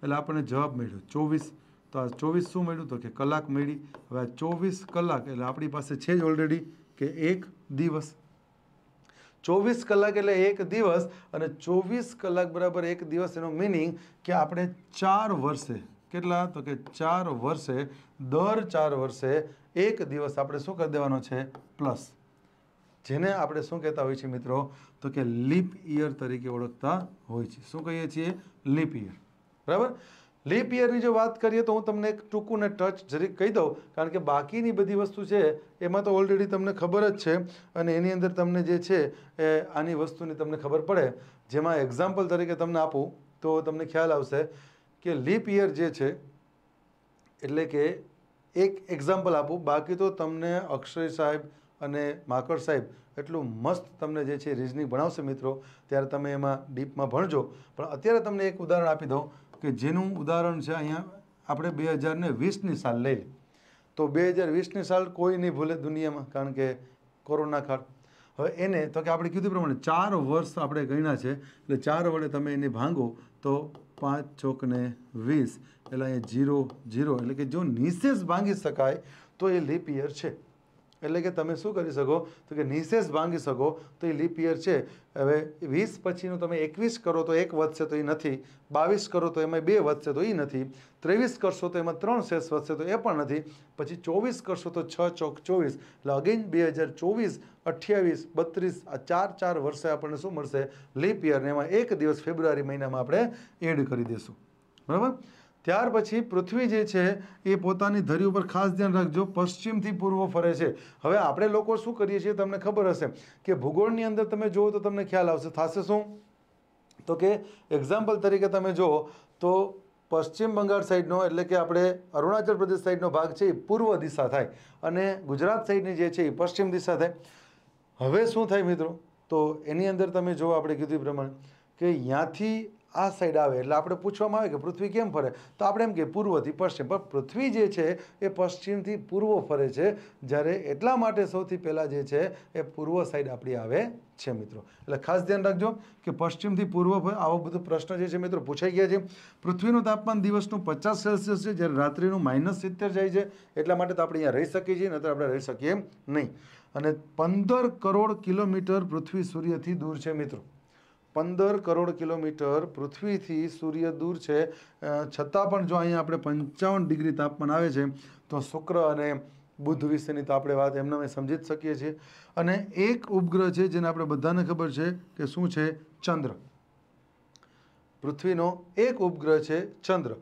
એટલે આપણને જવાબ મળ્યો ચોવીસ તો આ ચોવીસ શું મળ્યું તો કે કલાક મળી હવે આ ચોવીસ કલાક એટલે આપણી પાસે છે જ ઓલરેડી કે એક દિવસ ચોવીસ કલાક એટલે એક દિવસ અને ચોવીસ કલાક બરાબર એક દિવસ એનો મિનિંગ કે આપણે ચાર વર્ષે કેટલા તો કે ચાર વર્ષે દર ચાર વર્ષે એક દિવસ આપણે શું કરી દેવાનો છે પ્લસ જેને આપણે શું કહેતા હોઈએ છીએ મિત્રો તો કે લીપ યર તરીકે ઓળખતા હોય છે શું કહીએ છીએ લીપ ઇયર બરાબર લીપ યરની જો વાત કરીએ તો હું તમને એક ટૂંકું ને ટચ જરીક કહી દઉં કારણ કે બાકીની બધી વસ્તુ છે એમાં તો ઓલરેડી તમને ખબર જ છે અને એની અંદર તમને જે છે એ આની વસ્તુની તમને ખબર પડે જેમાં એક્ઝામ્પલ તરીકે તમને આપું તો તમને ખ્યાલ આવશે કે લીપ ઇયર જે છે એટલે કે એક એક્ઝામ્પલ આપું બાકી તો તમને અક્ષય સાહેબ અને માકડ સાહેબ એટલું મસ્ત તમને જે છે રિઝનિંગ ભણાવશે મિત્રો ત્યારે તમે એમાં ડીપમાં ભણજો પણ અત્યારે તમને એક ઉદાહરણ આપી દઉં કે જેનું ઉદાહરણ છે અહીંયા આપણે બે હજારને વીસની સાલ લઈ તો બે હજાર વીસની સાલ કોઈ નહીં ભૂલે દુનિયામાં કારણ કે કોરોના કાળ હવે એને તો કે આપણે કીધું પ્રમાણે ચાર વર્ષ આપણે ગણ્યા છે એટલે ચાર વડે તમે એને ભાંગો તો પાંચ ચોકને વીસ એટલે અહીંયા જીરો જીરો એટલે કે જો નિશેષ ભાંગી શકાય તો એ લીપ યર છે એટલે કે તમે શું કરી શકો તો કે નિશેષ ભાંગી શકો તો એ લીપ યર છે હવે વીસ પછીનું તમે એકવીસ કરો તો એક વધશે તો એ નથી બાવીસ કરો તો એમાં બે વધશે તો એ નથી ત્રેવીસ કરશો તો એમાં ત્રણ શેષ વધશે તો એ પણ નથી પછી ચોવીસ કરશો તો છ ચોક ચોવીસ એટલે અગેન બે હજાર ચોવીસ અઠ્યાવીસ બત્રીસ આ ચાર ચાર વર્ષે આપણને શું મળશે લીપ યર એમાં એક દિવસ ફેબ્રુઆરી મહિનામાં આપણે એડ કરી દઈશું બરાબર ત્યાર પછી પૃથ્વી જે છે એ પોતાની ધરી ઉપર ખાસ ધ્યાન રાખજો પશ્ચિમથી પૂર્વ ફરે છે હવે આપણે લોકો શું કરીએ છીએ તમને ખબર હશે કે ભૂગોળની અંદર તમે જુઓ તો તમને ખ્યાલ આવશે થશે શું તો કે એક્ઝામ્પલ તરીકે તમે જુઓ તો પશ્ચિમ બંગાળ સાઈડનો એટલે કે આપણે અરુણાચલ પ્રદેશ સાઈડનો ભાગ છે એ પૂર્વ દિશા થાય અને ગુજરાત સાઈડની જે છે એ પશ્ચિમ દિશા થાય હવે શું થાય મિત્રો તો એની અંદર તમે જુઓ આપણે કીધું પ્રમાણે કે ત્યાંથી આ સાઈડ આવે એટલે આપણે પૂછવામાં આવે કે પૃથ્વી કેમ ફરે તો આપણે એમ કે પૂર્વથી પશ્ચિમ પણ પૃથ્વી જે છે એ પશ્ચિમથી પૂર્વ ફરે છે જ્યારે એટલા માટે સૌથી પહેલાં જે છે એ પૂર્વ સાઈડ આપણી આવે છે મિત્રો એટલે ખાસ ધ્યાન રાખજો કે પશ્ચિમથી પૂર્વ આવો બધો પ્રશ્ન જે છે મિત્રો પૂછાઈ ગયા છે પૃથ્વીનું તાપમાન દિવસનું પચાસ સેલ્સિયસ છે જ્યારે રાત્રિનું માઇનસ સિત્તેર જાય છે એટલા માટે તો આપણે અહીંયા રહી શકીએ છીએ નહીતર આપણે રહી શકીએ નહીં અને પંદર કરોડ કિલોમીટર પૃથ્વી સૂર્યથી દૂર છે મિત્રો પંદર કરોડ કિલોમીટર પૃથ્વીથી સૂર્ય દૂર છે છતાં પણ જો અહીંયા આપણે પંચાવન ડિગ્રી તાપમાન આવે છે તો શુક્ર અને બુદ્ધ વિશેની તો આપણે વાત એમને અમે સમજી જ શકીએ છીએ અને એક ઉપગ્રહ છે જેને આપણે બધાને ખબર છે કે શું છે ચંદ્ર પૃથ્વીનો એક ઉપગ્રહ છે ચંદ્ર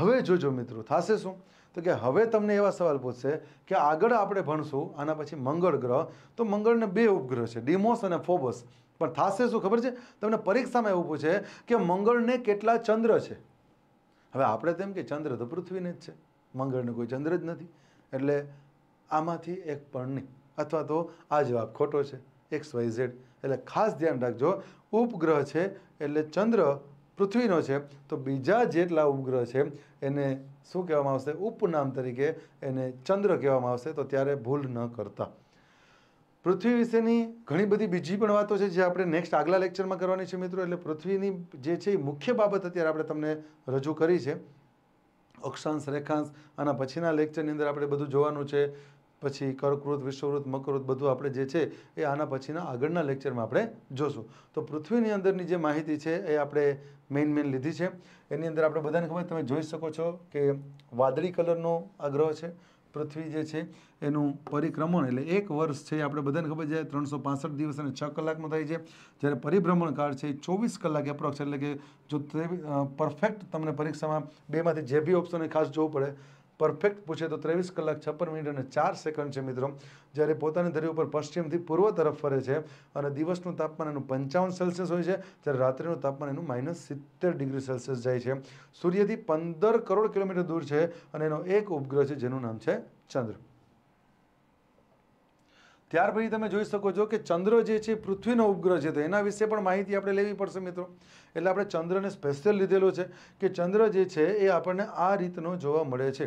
હવે જોજો મિત્રો થશે શું તો કે હવે તમને એવા સવાલ પૂછશે કે આગળ આપણે ભણશું આના પછી મંગળ ગ્રહ તો મંગળને બે ઉપગ્રહ છે ડિમોસ અને ફોબસ પણ થશે શું ખબર છે તમને પરીક્ષામાં એવું પૂછે કે મંગળને કેટલા ચંદ્ર છે હવે આપણે તેમ કે ચંદ્ર તો પૃથ્વીને જ છે મંગળને કોઈ ચંદ્ર જ નથી એટલે આમાંથી એક પણ નહીં અથવા તો આ જવાબ ખોટો છે એક્સ વાય ઝેડ એટલે ખાસ ધ્યાન રાખજો ઉપગ્રહ છે એટલે ચંદ્ર પૃથ્વીનો છે તો બીજા જેટલા ઉપગ્રહ છે એને શું કહેવામાં આવશે ઉપનામ તરીકે એને ચંદ્ર કહેવામાં આવશે તો ત્યારે ભૂલ ન કરતા પૃથ્વી વિશેની ઘણી બધી બીજી પણ વાતો છે જે આપણે નેક્સ્ટ આગલા લેક્ચરમાં કરવાની છે મિત્રો એટલે પૃથ્વીની જે છે એ મુખ્ય બાબત અત્યારે આપણે તમને રજૂ કરી છે અક્ષાંશ રેખાંશ આના પછીના લેક્ચરની અંદર આપણે બધું જોવાનું છે પછી કર્કવૃત વિશ્વવૃત મકરૃત બધું આપણે જે છે એ આના પછીના આગળના લેક્ચરમાં આપણે જોશું તો પૃથ્વીની અંદરની જે માહિતી છે એ આપણે મેઇન મેઇન લીધી છે એની અંદર આપણે બધાને ખબર તમે જોઈ શકો છો કે વાદળી કલરનો આ ગ્રહ છે પૃથ્વી જે છે એનું પરિક્રમણ એટલે એક વર્ષ છે આપણે બધાને ખબર છે ત્રણસો પાસઠ દિવસ અને છ કલાકમાં થાય છે જ્યારે પરિભ્રમણ કાળ છે એ ચોવીસ કલાક એપ્રોક્સ એટલે કે જો પરફેક્ટ તમને પરીક્ષામાં બેમાંથી જે બી ઓપ્શન ખાસ જોવું પડે પરફેક્ટ પૂછે તો ત્રેવીસ કલાક છપ્પન મિનિટ અને ચાર સેકન્ડ છે મિત્રો જ્યારે પોતાની ધરી ઉપર પશ્ચિમથી પૂર્વ તરફ ફરે છે અને દિવસનું તાપમાન એનું પંચાવન સેલ્સિયસ હોય છે ત્યારે રાત્રિનું તાપમાન એનું માઇનસ સિત્તેર ડિગ્રી સેલ્સિયસ જાય છે સૂર્યથી પંદર કરોડ કિલોમીટર દૂર છે અને એનો એક ઉપગ્રહ છે જેનું નામ છે ચંદ્ર ત્યાર પછી તમે જોઈ શકો છો કે ચંદ્ર જે છે પૃથ્વીનો ઉપગ્રહ છે તો એના વિશે પણ માહિતી આપણે લેવી પડશે મિત્રો એટલે આપણે ચંદ્રને સ્પેશિયલ લીધેલો છે કે ચંદ્ર જે છે એ આપણને આ રીતનો જોવા મળે છે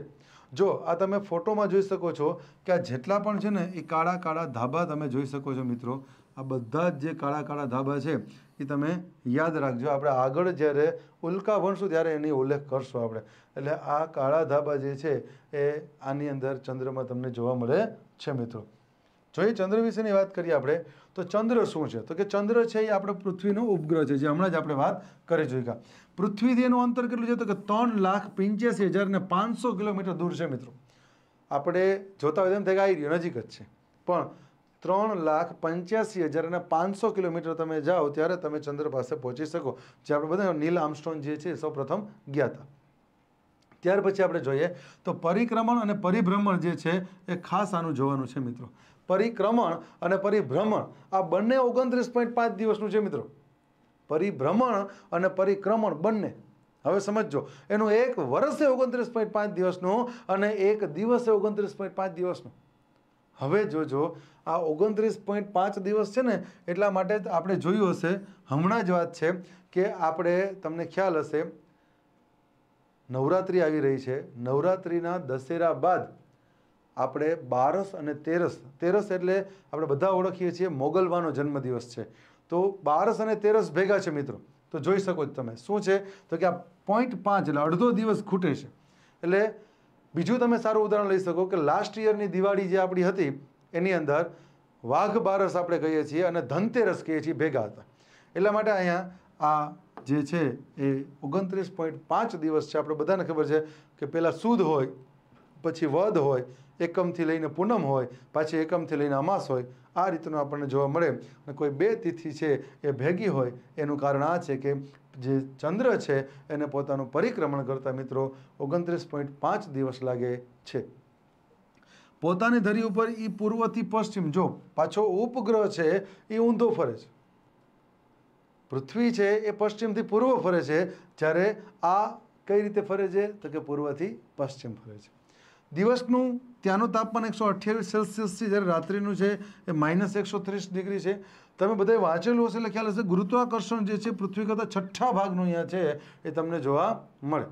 જો આ તમે ફોટોમાં જોઈ શકો છો કે આ જેટલા પણ છે ને એ કાળા કાળા ધાબા તમે જોઈ શકો છો મિત્રો આ બધા જ જે કાળા કાળા ધાબા છે એ તમે યાદ રાખજો આપણે આગળ જ્યારે ઉલ્કા ભણશું ત્યારે એની ઉલ્લેખ કરશું આપણે એટલે આ કાળા ધાબા જે છે એ આની અંદર ચંદ્રમાં તમને જોવા મળે છે મિત્રો જો એ ચંદ્ર વિશેની વાત કરીએ આપણે તો ચંદ્ર શું છે તો કે ચંદ્ર છે એ આપણે પૃથ્વીનો ઉપગ્રહ છે જે હમણાં જ આપણે વાત કરી જોઈ ગયા પૃથ્વી એનું અંતર કેટલું છે તો કે ત્રણ લાખ પંચ્યાસી હજાર ને પાંચસો કિલોમીટર દૂર છે મિત્રો આપણે જોતા હોય તેમ થાય કે આવી રહ્યો નજીક જ છે પણ ત્રણ લાખ પંચ્યાસી હજાર અને પાંચસો કિલોમીટર તમે જાઓ ત્યારે તમે ચંદ્ર પાસે પહોંચી શકો જે આપણે બધા નીલ આમસ્ટોન જે છે એ સૌ પ્રથમ ગયા હતા ત્યાર પછી આપણે જોઈએ તો પરિક્રમણ અને પરિભ્રમણ જે છે એ ખાસ આનું જોવાનું છે મિત્રો પરિક્રમણ અને પરિભ્રમણ આ બંને ઓગણત્રીસ પોઈન્ટ પાંચ દિવસનું છે મિત્રો પરિભ્રમણ અને પરિક્રમણ બંને હવે સમજો એનું એક વર્ષે ઓગણત્રીસ પોઈન્ટ પાંચ દિવસનું અને એક દિવસે ઓગણત્રીસ પોઈન્ટ પાંચ દિવસનું હવે જોજો આ ઓગણત્રીસ પોઈન્ટ પાંચ દિવસ છે ને એટલા માટે આપણે જોયું હશે હમણાં જ વાત છે કે આપણે તમને ખ્યાલ હશે નવરાત્રિ આવી રહી છે નવરાત્રિના દશેરા બાદ આપણે બારસ અને તેરસ તેરસ એટલે આપણે બધા ઓળખીએ છીએ મોગલવાનો જન્મદિવસ છે તો બારસ અને તેરસ ભેગા છે મિત્રો તો જોઈ શકો છો તમે શું છે તો કે આ પોઈન્ટ પાંચ એટલે અડધો દિવસ ખૂટે છે એટલે બીજું તમે સારું ઉદાહરણ લઈ શકો કે લાસ્ટ યરની દિવાળી જે આપણી હતી એની અંદર વાઘ બારસ આપણે કહીએ છીએ અને ધનતેરસ કહીએ છીએ ભેગા હતા એટલા માટે અહીંયા આ જે છે એ ઓગણત્રીસ પોઈન્ટ પાંચ દિવસ છે આપણે બધાને ખબર છે કે પહેલાં સુદ હોય પછી વધ હોય એકમથી લઈને પૂનમ હોય પાછી એકમથી લઈને અમાસ હોય આ રીતનું આપણને જોવા મળે અને કોઈ બે તિથિ છે એ ભેગી હોય એનું કારણ આ છે કે જે ચંદ્ર છે એને પોતાનું પરિક્રમણ કરતા મિત્રો ઓગણત્રીસ પોઈન્ટ પાંચ દિવસ લાગે છે પોતાની ધરી ઉપર એ પૂર્વથી પશ્ચિમ જો પાછો ઉપગ્રહ છે એ ઊંધો ફરે છે પૃથ્વી છે એ પશ્ચિમથી પૂર્વ ફરે છે જ્યારે આ કઈ રીતે ફરે છે તો કે પૂર્વથી પશ્ચિમ ફરે છે દિવસનું ત્યાંનું તાપમાન એકસો અઠ્યાવીસ સેલ્સિયસ છે જ્યારે રાત્રિનું છે એ માઇનસ એકસો ત્રીસ ડિગ્રી છે તમે બધાએ વાંચેલું હશે એટલે ખ્યાલ હશે ગુરુત્વાકર્ષણ જે છે પૃથ્વી કરતાં છઠ્ઠા ભાગનું અહીંયા છે એ તમને જોવા મળે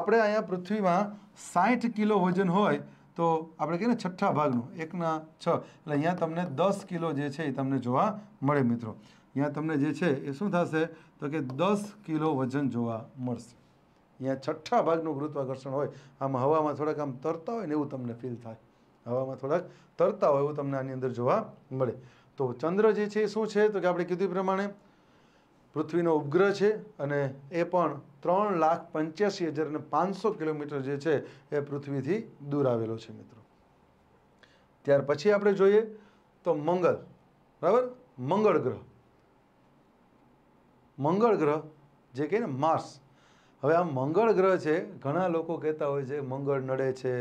આપણે અહીંયા પૃથ્વીમાં સાઠ કિલો વજન હોય તો આપણે કહીએ ને છઠ્ઠા ભાગનું એકના છ એટલે અહીંયા તમને દસ કિલો જે છે એ તમને જોવા મળે મિત્રો અહીંયા તમને જે છે એ શું થશે તો કે દસ કિલો વજન જોવા મળશે અહીંયા છઠ્ઠા ભાગનું ગુરુત્વાકર્ષણ હોય આમ હવામાં થોડાક આમ તરતા હોય ને એવું તમને ફીલ થાય હવામાં થોડાક તરતા હોય એવું તમને આની અંદર જોવા મળે તો ચંદ્ર જે છે એ શું છે તો કે આપણે કીધું પ્રમાણે પૃથ્વીનો ઉપગ્રહ છે અને એ પણ ત્રણ લાખ પંચ્યાસી હજાર અને પાંચસો કિલોમીટર જે છે એ પૃથ્વીથી દૂર આવેલો છે મિત્રો ત્યાર પછી આપણે જોઈએ તો મંગળ બરાબર મંગળ ગ્રહ મંગળ ગ્રહ જે કહે ને માર્સ હવે આ મંગળ ગ્રહ છે ઘણા લોકો કહેતા હોય છે મંગળ નડે છે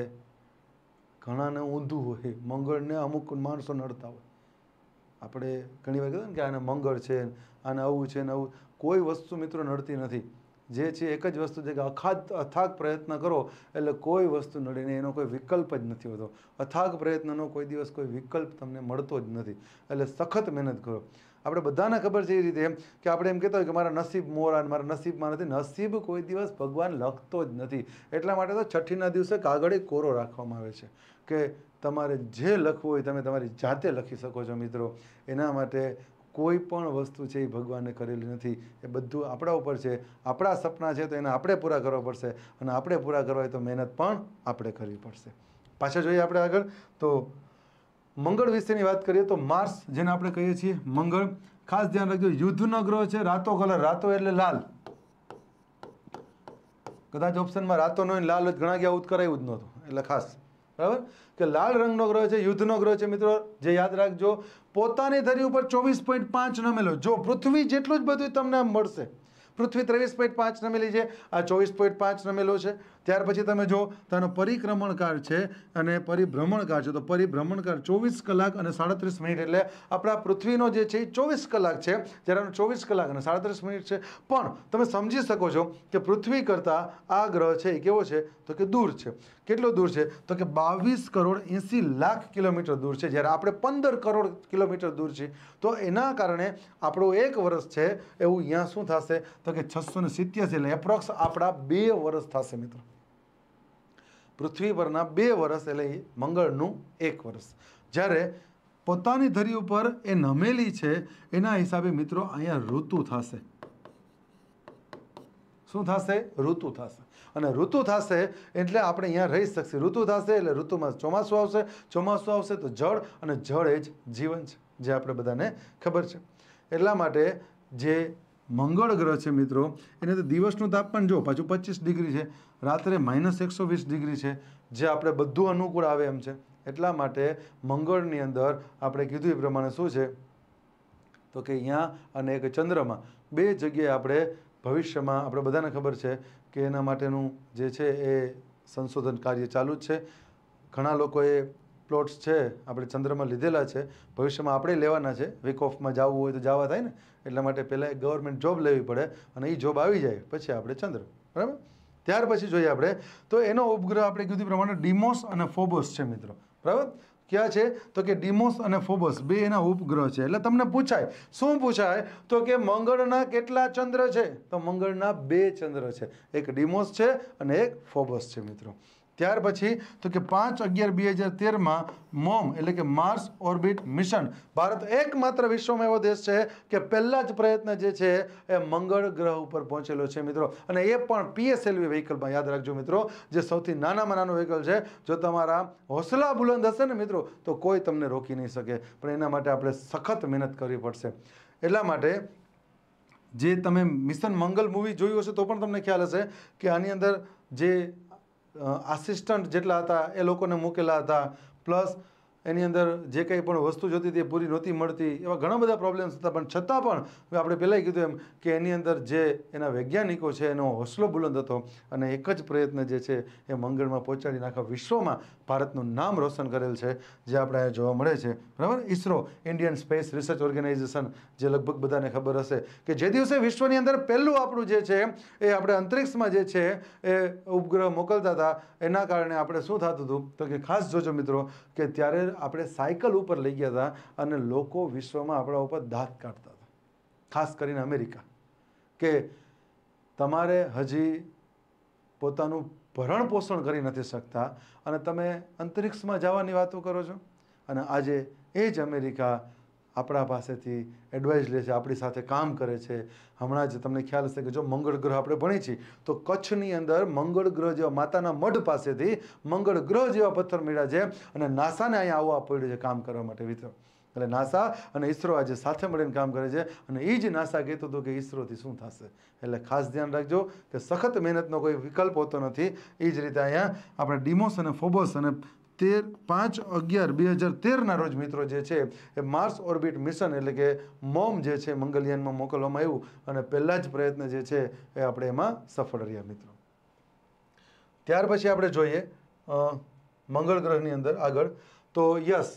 ઘણાને ઊંધું હોય મંગળને અમુક માણસો નડતા હોય આપણે ઘણી વાર કહેવાય ને કે આને મંગળ છે આને આવું છે ને આવું કોઈ વસ્તુ મિત્રો નડતી નથી જે છે એક જ વસ્તુ છે કે અખાત અથાગ પ્રયત્ન કરો એટલે કોઈ વસ્તુ નડે નહીં એનો કોઈ વિકલ્પ જ નથી હોતો અથાગ પ્રયત્નનો કોઈ દિવસ કોઈ વિકલ્પ તમને મળતો જ નથી એટલે સખત મહેનત કરો આપણે બધાને ખબર છે એ રીતે કે આપણે એમ કહેતા હોય કે મારા નસીબ મોરા મારા નસીબમાં નથી નસીબ કોઈ દિવસ ભગવાન લખતો જ નથી એટલા માટે તો છઠ્ઠીના દિવસે કાગળે કોરો રાખવામાં આવે છે કે તમારે જે લખવું હોય તમે તમારી જાતે લખી શકો છો મિત્રો એના માટે કોઈ પણ વસ્તુ છે એ ભગવાને કરેલી નથી એ બધું આપણા ઉપર છે આપણા સપના છે તો એને આપણે પૂરા કરવા પડશે અને આપણે પૂરા કરવા હોય તો મહેનત પણ આપણે કરવી પડશે પાછા જોઈએ આપણે આગળ તો મંગળ વિશેની વાત કરીએ તો માર્સ જેને આપણે કહીએ છીએ મંગળ ખાસ ધ્યાન રાખજો યુદ્ધનો ગ્રહ છે રાતો કલર રાતો એટલે લાલ કદાચ ઓપ્શનમાં રાતો નહીં લાલ ઘણા ગયા ઉત્કરાયું જ નહોતું એટલે ખાસ બરાબર કે લાલ રંગનો ગ્રહ છે યુદ્ધનો ગ્રહ છે મિત્રો જે યાદ રાખજો પોતાની ધરી ઉપર ચોવીસ પોઈન્ટ પાંચ નમેલો જો પૃથ્વી જેટલું જ બધું તમને મળશે પૃથ્વી ત્રેવીસ પોઈન્ટ પાંચ નમેલી છે આ ચોવીસ પોઈન્ટ પાંચ નમેલો છે ત્યાર પછી તમે જો તેનો પરિક્રમણકાર છે અને પરિભ્રમણકાર છે તો પરિભ્રમણકાર ચોવીસ કલાક અને સાડત્રીસ મિનિટ એટલે આપણા પૃથ્વીનો જે છે એ ચોવીસ કલાક છે જ્યારે ચોવીસ કલાક અને સાડત્રીસ મિનિટ છે પણ તમે સમજી શકો છો કે પૃથ્વી કરતાં આ ગ્રહ છે એ કેવો છે તો કે દૂર છે કેટલો દૂર છે તો કે બાવીસ કરોડ એંસી લાખ કિલોમીટર દૂર છે જ્યારે આપણે પંદર કરોડ કિલોમીટર દૂર છે તો એના કારણે આપણું એક વર્ષ છે એવું અહીંયા શું થશે તો કે છસો ને સિત્યાસી એટલે એપ્રોક્સ આપણા બે વર્ષ થશે મિત્રો પૃથ્વી પરના બે વર્ષ એટલે એ મંગળનું એક વર્ષ જ્યારે પોતાની ધરી ઉપર એ નમેલી છે એના હિસાબે મિત્રો અહીંયા ઋતુ થશે શું થશે ઋતુ થશે અને ઋતુ થશે એટલે આપણે અહીંયા રહી શકશે ઋતુ થશે એટલે ઋતુમાં ચોમાસું આવશે ચોમાસું આવશે તો જળ અને જળ એ જ જીવન છે જે આપણે બધાને ખબર છે એટલા માટે જે મંગળ ગ્રહ છે મિત્રો એને તો દિવસનું તાપમાન જો પાછું પચીસ ડિગ્રી છે રાત્રે માઇનસ એકસો વીસ ડિગ્રી છે જે આપણે બધું અનુકૂળ આવે એમ છે એટલા માટે મંગળની અંદર આપણે કીધું એ પ્રમાણે શું છે તો કે અહીંયા અને એક ચંદ્રમાં બે જગ્યાએ આપણે ભવિષ્યમાં આપણે બધાને ખબર છે કે એના માટેનું જે છે એ સંશોધન કાર્ય ચાલુ જ છે ઘણા લોકોએ પ્લોટ્સ છે આપણે ચંદ્રમાં લીધેલા છે ભવિષ્યમાં આપણે લેવાના છે વીક ઓફમાં જવું હોય તો જવા થાય ને એટલા માટે પહેલાં ગવર્મેન્ટ જોબ લેવી પડે અને એ જોબ આવી જાય પછી આપણે ચંદ્ર બરાબર ત્યાર પછી જોઈએ આપણે તો એનો ઉપગ્રહ આપણે કીધું પ્રમાણે ડીમોસ અને ફોબોસ છે મિત્રો બરાબર ક્યાં છે તો કે ડીમોસ અને ફોબસ બે એના ઉપગ્રહ છે એટલે તમને પૂછાય શું પૂછાય તો કે મંગળના કેટલા ચંદ્ર છે તો મંગળના બે ચંદ્ર છે એક ડીમોસ છે અને એક ફોબસ છે મિત્રો ત્યાર પછી તો કે પાંચ અગિયાર બે હજાર તેરમાં મોમ એટલે કે માર્સ ઓર્બિટ મિશન ભારત એકમાત્ર વિશ્વમાં એવો દેશ છે કે પહેલાં જ પ્રયત્ન જે છે એ મંગળ ગ્રહ ઉપર પહોંચેલો છે મિત્રો અને એ પણ પીએસએલવી વ્હીકલમાં યાદ રાખજો મિત્રો જે સૌથી નાનામાં નાનું વ્હીકલ છે જો તમારા હોસલા બુલંદ હશે ને મિત્રો તો કોઈ તમને રોકી નહીં શકે પણ એના માટે આપણે સખત મહેનત કરવી પડશે એટલા માટે જે તમે મિશન મંગલ મૂવી જોયું હશે તો પણ તમને ખ્યાલ હશે કે આની અંદર જે આસિસ્ટન્ટ જેટલા હતા એ લોકોને મૂકેલા હતા પ્લસ એની અંદર જે કંઈ પણ વસ્તુ જોતી હતી પૂરી નહોતી મળતી એવા ઘણા બધા પ્રોબ્લેમ્સ હતા પણ છતાં પણ આપણે પહેલાંય કીધું એમ કે એની અંદર જે એના વૈજ્ઞાનિકો છે એનો હોસલો બુલંદ હતો અને એક જ પ્રયત્ન જે છે એ મંગળમાં પહોંચાડીને આખા વિશ્વમાં ભારતનું નામ રોશન કરેલ છે જે આપણે જોવા મળે છે બરાબર ISRO Indian Space Research Organisation જે લગભગ બધાને ખબર હશે કે જે દિવસે વિશ્વની અંદર પહેલું આપણું જે છે એ આપણે અંતરિક્ષમાં જે છે એ ઉપગ્રહ મોકલતા હતા એના કારણે આપણે શું થતું હતું તો કે ખાસ જોજો મિત્રો કે ત્યારે આપણે સાયકલ ઉપર લઈ ગયા હતા અને લોકો વિશ્વમાં આપણા ઉપર દાંત કાઢતા હતા ખાસ કરીને અમેરિકા કે તમારે હજી પોતાનું ભરણ પોષણ કરી નથી શકતા અને તમે અંતરિક્ષમાં જવાની વાતો કરો છો અને આજે એ જ અમેરિકા આપણા પાસેથી એડવાઇસ લે છે આપણી સાથે કામ કરે છે હમણાં જ તમને ખ્યાલ હશે કે જો મંગળ ગ્રહ આપણે ભણી છીએ તો કચ્છની અંદર મંગળ ગ્રહ જેવા માતાના મઢ પાસેથી મંગળ ગ્રહ જેવા પથ્થર મળ્યા છે અને નાસાને અહીંયા આવવા પડ્યું છે કામ કરવા માટે મિત્રો એટલે નાસા અને ઈસરો આજે સાથે મળીને કામ કરે છે અને એ જ નાસા કહેતું હતું કે ઇસરોથી શું થશે એટલે ખાસ ધ્યાન રાખજો કે સખત મહેનતનો કોઈ વિકલ્પ હોતો નથી એ જ રીતે અહીંયા આપણે ડિમોસ અને ફોબોસ અને તેર પાંચ અગિયાર બે હજાર તેરના રોજ મિત્રો જે છે એ માર્સ ઓર્બિટ મિશન એટલે કે મોમ જે છે મંગલયાનમાં મોકલવામાં આવ્યું અને પહેલાં જ પ્રયત્ન જે છે એ આપણે એમાં સફળ રહ્યા મિત્રો ત્યાર પછી આપણે જોઈએ મંગળ ગ્રહની અંદર આગળ તો યસ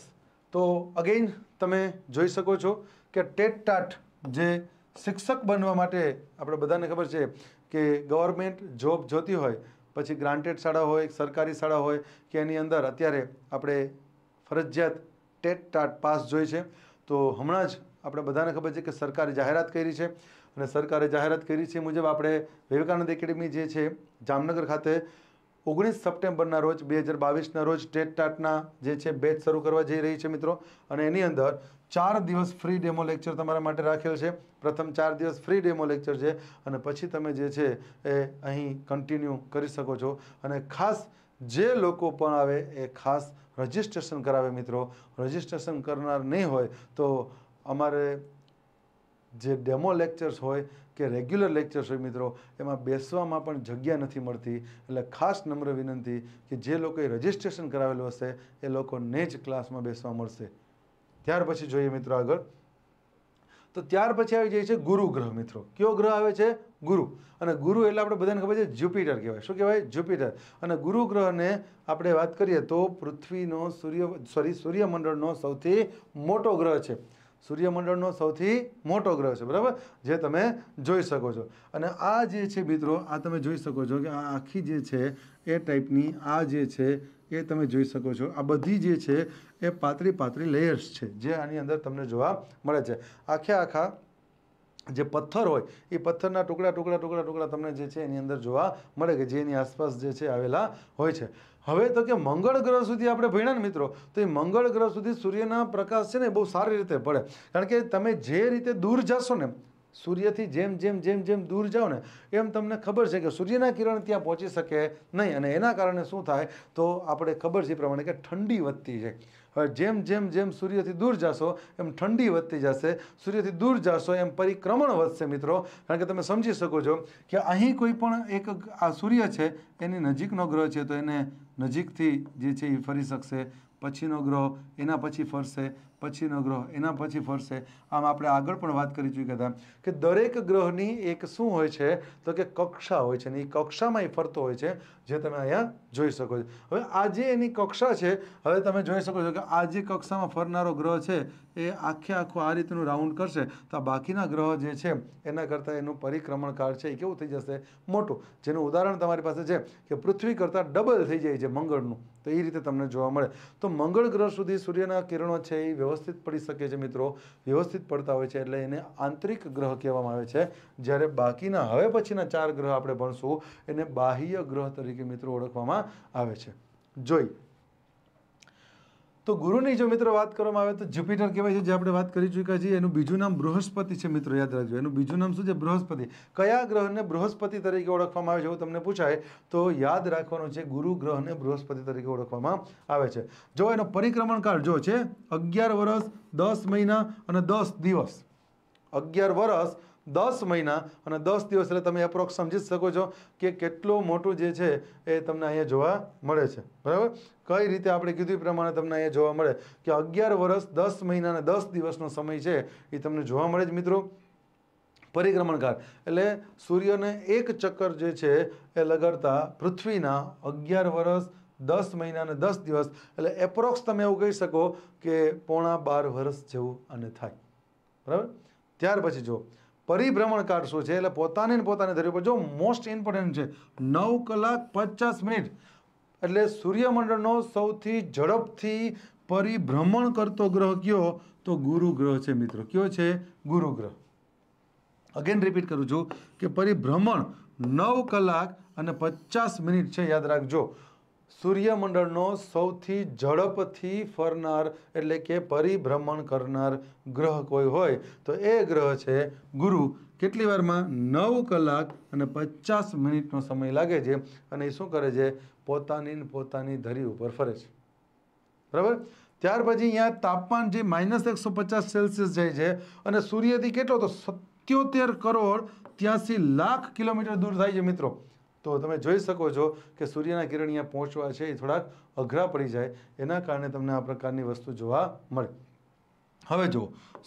તો અગેઇન તમે જોઈ શકો છો કે ટેટટાટ જે શિક્ષક બનવા માટે આપણે બધાને ખબર છે કે ગવર્મેન્ટ જોબ જોતી હોય પછી ગ્રાન્ટેડ શાળા હોય સરકારી શાળા હોય કે એની અંદર અત્યારે આપણે ફરજિયાત ટેટ ટાટ પાસ જોઈ છે તો હમણાં જ આપણે બધાને ખબર છે કે સરકારે જાહેરાત કરી છે અને સરકારે જાહેરાત કરી છે મુજબ આપણે વિવેકાનંદ એકેડમી જે છે જામનગર ખાતે ઓગણીસ સપ્ટેમ્બરના રોજ બે હજાર બાવીસના રોજ ટેટ ટાટના જે છે બેચ શરૂ કરવા જઈ રહી છે મિત્રો અને એની અંદર ચાર દિવસ ફ્રી ડેમો લેક્ચર તમારા માટે રાખેલ છે પ્રથમ ચાર દિવસ ફ્રી ડેમો લેક્ચર છે અને પછી તમે જે છે એ અહીં કન્ટિન્યુ કરી શકો છો અને ખાસ જે લોકો પણ આવે એ ખાસ રજીસ્ટ્રેશન કરાવે મિત્રો રજીસ્ટ્રેશન કરનાર નહીં હોય તો અમારે જે ડેમો લેક્ચર્સ હોય કે રેગ્યુલર લેક્ચર્સ હોય મિત્રો એમાં બેસવામાં પણ જગ્યા નથી મળતી એટલે ખાસ નમ્ર વિનંતી કે જે લોકોએ રજીસ્ટ્રેશન કરાવેલું હશે એ લોકોને જ ક્લાસમાં બેસવા મળશે ત્યાર પછી જોઈએ મિત્રો આગળ તો ત્યાર પછી આવી જાય છે ગુરુ ગ્રહ મિત્રો કયો ગ્રહ આવે છે ગુરુ અને ગુરુ એટલે આપણે બધાને ખબર છે જ્યુપિટર કહેવાય શું કહેવાય જ્યુપિટર અને ગુરુ ગ્રહને આપણે વાત કરીએ તો પૃથ્વીનો સૂર્ય સોરી સૂર્યમંડળનો સૌથી મોટો ગ્રહ છે સૂર્યમંડળનો સૌથી મોટો ગ્રહ છે બરાબર જે તમે જોઈ શકો છો અને આ જે છે મિત્રો આ તમે જોઈ શકો છો કે આ આખી જે છે એ ટાઈપની આ જે છે એ તમે જોઈ શકો છો આ બધી જે છે એ પાતળી પાતળી લેયર્સ છે જે આની અંદર તમને જોવા મળે છે આખે આખા જે પથ્થર હોય એ પથ્થરના ટુકડા ટુકડા ટુકડા ટુકડા તમને જે છે એની અંદર જોવા મળે કે જે એની આસપાસ જે છે આવેલા હોય છે હવે તો કે મંગળ ગ્રહ સુધી આપણે ભણ્યા ને મિત્રો તો એ મંગળ ગ્રહ સુધી સૂર્યના પ્રકાશ છે ને બહુ સારી રીતે પડે કારણ કે તમે જે રીતે દૂર જશો ને સૂર્યથી જેમ જેમ જેમ જેમ દૂર જાઓ ને એમ તમને ખબર છે કે સૂર્યના કિરણ ત્યાં પહોંચી શકે નહીં અને એના કારણે શું થાય તો આપણે ખબર છે પ્રમાણે કે ઠંડી વધતી છે હવે જેમ જેમ જેમ સૂર્યથી દૂર જશો એમ ઠંડી વધતી જશે સૂર્યથી દૂર જશો એમ પરિક્રમણ વધશે મિત્રો કારણ કે તમે સમજી શકો છો કે અહીં કોઈ પણ એક આ સૂર્ય છે એની નજીકનો ગ્રહ છે તો એને નજીકથી જે છે એ ફરી શકશે પછીનો ગ્રહ એના પછી ફરશે પછીનો ગ્રહ એના પછી ફરશે આમ આપણે આગળ પણ વાત કરી ચૂક્યા હતા કે દરેક ગ્રહની એક શું હોય છે તો કે કક્ષા હોય છે અને એ કક્ષામાં એ ફરતો હોય છે જે તમે અહીંયા જોઈ શકો છો હવે આજે એની કક્ષા છે હવે તમે જોઈ શકો છો કે આજે કક્ષામાં ફરનારો ગ્રહ છે એ આખે આખું આ રીતનું રાઉન્ડ કરશે તો બાકીના ગ્રહ જે છે એના કરતાં એનું પરિક્રમણ કાળ છે એ કેવું થઈ જશે મોટું જેનું ઉદાહરણ તમારી પાસે છે કે પૃથ્વી કરતાં ડબલ થઈ જાય છે મંગળનું તો એ રીતે તમને જોવા મળે તો મંગળ ગ્રહ સુધી સૂર્યના કિરણો છે એ વ્યવસ્થિત પડી શકે છે મિત્રો વ્યવસ્થિત પડતા હોય છે એટલે એને આંતરિક ગ્રહ કહેવામાં આવે છે જ્યારે બાકીના હવે પછીના ચાર ગ્રહ આપણે ભણશું એને બાહ્ય ગ્રહ તરીકે મિત્રો ઓળખવામાં આવે છે જોઈ તો ગુરુની જો મિત્રો વાત કરવામાં આવે તો જુપિટર કહેવાય છે જે આપણે વાત કરી ચૂક્યા છીએ એનું બીજું નામ બૃહસ્પતિ છે મિત્રો યાદ રાખજો એનું બીજું નામ શું છે બૃહસ્પતિ કયા ગ્રહને બૃહસ્પતિ તરીકે ઓળખવામાં આવે છે એવું તમને પૂછાય તો યાદ રાખવાનું છે ગુરુ ગ્રહને બૃહસ્પતિ તરીકે ઓળખવામાં આવે છે જો એનો પરિક્રમણ કાળ જો છે અગિયાર વર્ષ દસ મહિના અને દસ દિવસ અગિયાર વર્ષ દસ મહિના અને દસ દિવસ એટલે તમે એપ્રોક્સ સમજી શકો છો કે કેટલું મોટું જે છે એ તમને અહીંયા જોવા મળે છે બરાબર કઈ રીતે આપણે કીધું પ્રમાણે તમને અહીંયા જોવા મળે કે અગિયાર વર્ષ દસ મહિના અને દસ દિવસનો સમય છે એ તમને જોવા મળે જ મિત્રો પરિક્રમણકાર એટલે સૂર્યને એક ચક્કર જે છે એ લગાડતા પૃથ્વીના અગિયાર વર્ષ દસ મહિના અને દસ દિવસ એટલે એપ્રોક્સ તમે એવું કહી શકો કે પોણા બાર વર્ષ જેવું અને થાય બરાબર ત્યાર પછી જુઓ પરિભ્રમણ કાળ શું છે એટલે પોતાને પોતાની ધરી પર જો મોસ્ટ ઇમ્પોર્ટન્ટ છે નવ કલાક પચાસ મિનિટ એટલે સૂર્યમંડળનો સૌથી ઝડપથી પરિભ્રમણ કરતો ગ્રહ કયો તો ગુરુગ્રહ છે મિત્રો કયો છે ગુરુગ્રહ અગેન રિપીટ કરું છું કે પરિભ્રમણ નવ કલાક અને પચાસ મિનિટ છે યાદ રાખજો સૂર્યમંડળનો સૌથી ઝડપથી ફરનાર એટલે કે પરિભ્રમણ કરનાર ગ્રહ કોઈ હોય તો એ ગ્રહ છે ગુરુ કેટલી વારમાં નવ કલાક અને પચાસ મિનિટનો સમય લાગે છે અને એ શું કરે છે પોતાની પોતાની ધરી ઉપર ફરે છે બરાબર ત્યાર પછી અહીંયા તાપમાન જે માઇનસ એકસો પચાસ સેલ્સિયસ જાય છે અને સૂર્યથી કેટલો તો સત્યોતેર કરોડ ત્યાંસી લાખ કિલોમીટર દૂર થાય છે મિત્રો તો તમે જોઈ શકો છો કે સૂર્યના કિરણ અહીંયા પહોંચવા છે એ થોડાક અઘરા પડી જાય એના કારણે તમને આ પ્રકારની વસ્તુ જોવા મળે હવે જુઓ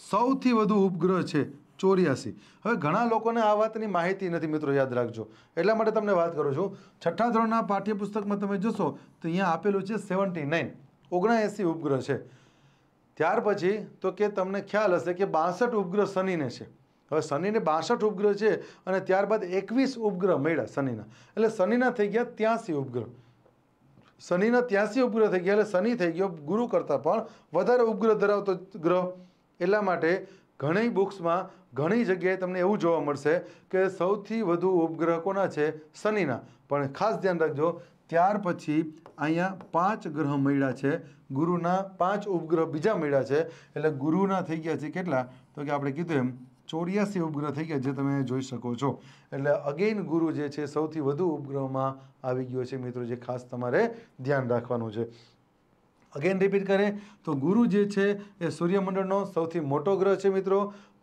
સૌથી વધુ ઉપગ્રહ છે ચોર્યાસી હવે ઘણા લોકોને આ વાતની માહિતી નથી મિત્રો યાદ રાખજો એટલા માટે તમને વાત કરું છું છઠ્ઠા ધોરણના પાઠ્યપુસ્તકમાં તમે જોશો તો અહીંયા આપેલું છે સેવન્ટી નાઇન ઓગણએંસી ઉપગ્રહ છે ત્યાર પછી તો કે તમને ખ્યાલ હશે કે બાસઠ ઉપગ્રહ શનિને છે હવે શનિને બાસઠ ઉપગ્રહ છે અને ત્યારબાદ એકવીસ ઉપગ્રહ મળ્યા શનિના એટલે શનિના થઈ ગયા ત્યાંસી ઉપગ્રહ શનિના ત્યાંસી ઉપગ્રહ થઈ ગયા એટલે શનિ થઈ ગયો ગુરુ કરતાં પણ વધારે ઉપગ્રહ ધરાવતો ગ્રહ એટલા માટે ઘણી બુક્સમાં ઘણી જગ્યાએ તમને એવું જોવા મળશે કે સૌથી વધુ ઉપગ્રહ કોના છે શનિના પણ ખાસ ધ્યાન રાખજો ત્યાર પછી અહીંયા પાંચ ગ્રહ મળ્યા છે ગુરુના પાંચ ઉપગ્રહ બીજા મળ્યા છે એટલે ગુરુના થઈ ગયા છે કેટલા તો કે આપણે કીધું એમ ચોર્યાસી ઉપગ્રહ થઈ ગયા જે તમે જોઈ શકો છો એટલે અગેન ગુરુ જે છે સૌથી વધુ ઉપગ્રહમાં આવી ગયો છે મિત્રો જે ખાસ તમારે ધ્યાન રાખવાનું છે અગેન રિપીટ કરે તો ગુરુ જે છે એ સૂર્યમંડળનો સૌથી મોટો ગ્રહ છે મિત્રો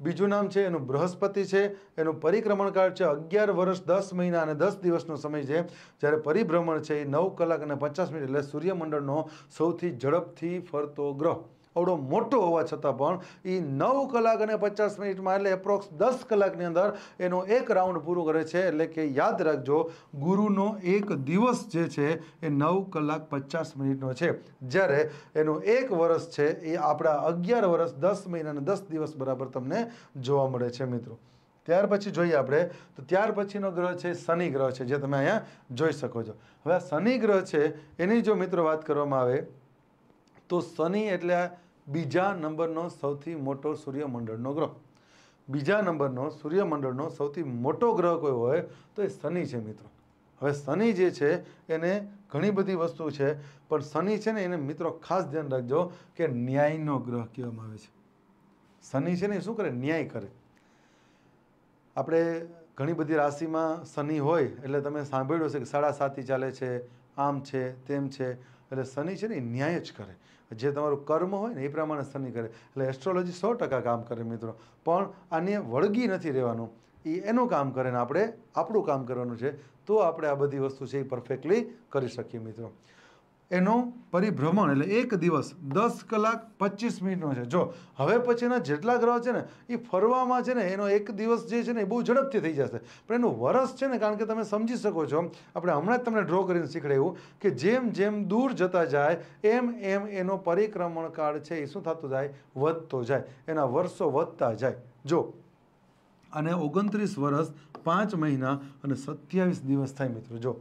બીજું નામ છે એનું બૃહસ્પતિ છે એનું પરિક્રમણકાળ છે અગિયાર વર્ષ દસ મહિના અને દસ દિવસનો સમય છે જ્યારે પરિભ્રમણ છે એ નવ કલાક અને પચાસ મિનિટ એટલે સૂર્યમંડળનો સૌથી ઝડપથી ફરતો ગ્રહ અવડો મોટો હોવા છતાં પણ એ નવ કલાક અને પચાસ મિનિટમાં એટલે એપ્રોક્સ દસ કલાકની અંદર એનો એક રાઉન્ડ પૂરો કરે છે એટલે કે યાદ રાખજો ગુરુનો એક દિવસ જે છે એ નવ કલાક પચાસ મિનિટનો છે જ્યારે એનું એક વર્ષ છે એ આપણા અગિયાર વર્ષ દસ મહિના અને દસ દિવસ બરાબર તમને જોવા મળે છે મિત્રો ત્યાર પછી જોઈએ આપણે તો ત્યાર પછીનો ગ્રહ છે શનિ ગ્રહ છે જે તમે અહીંયા જોઈ શકો છો હવે આ શનિ ગ્રહ છે એની જો મિત્રો વાત કરવામાં આવે તો શનિ એટલે બીજા નંબરનો સૌથી મોટો સૂર્યમંડળનો ગ્રહ બીજા નંબરનો સૂર્યમંડળનો સૌથી મોટો ગ્રહ કોઈ હોય તો એ શનિ છે મિત્રો હવે શનિ જે છે એને ઘણી બધી વસ્તુ છે પણ શનિ છે ને એને મિત્રો ખાસ ધ્યાન રાખજો કે ન્યાયનો ગ્રહ કહેવામાં આવે છે શનિ છે ને શું કરે ન્યાય કરે આપણે ઘણી બધી રાશિમાં શનિ હોય એટલે તમે સાંભળ્યું હશે કે સાડા સાતી ચાલે છે આમ છે તેમ છે એટલે શનિ છે ને ન્યાય જ કરે જે તમારું કર્મ હોય ને એ પ્રમાણે શનિ કરે એટલે એસ્ટ્રોલોજી સો ટકા કામ કરે મિત્રો પણ આને વળગી નથી રહેવાનું એ એનું કામ કરે ને આપણે આપણું કામ કરવાનું છે તો આપણે આ બધી વસ્તુ છે એ પરફેક્ટલી કરી શકીએ મિત્રો એનો પરિભ્રમણ એટલે એક દિવસ દસ કલાક પચીસ મિનિટનો છે જો હવે પછીના જેટલા ગ્રહ છે ને એ ફરવામાં છે ને એનો એક દિવસ જે છે ને એ બહુ ઝડપથી થઈ જશે પણ એનું વરસ છે ને કારણ કે તમે સમજી શકો છો આપણે હમણાં જ તમને ડ્રો કરીને શીખડાયું કે જેમ જેમ દૂર જતા જાય એમ એમ એનો પરિક્રમણ કાળ છે એ શું થતું જાય વધતો જાય એના વર્ષો વધતા જાય જો અને ઓગણત્રીસ વર્ષ પાંચ મહિના અને સત્યાવીસ દિવસ થાય મિત્રો જો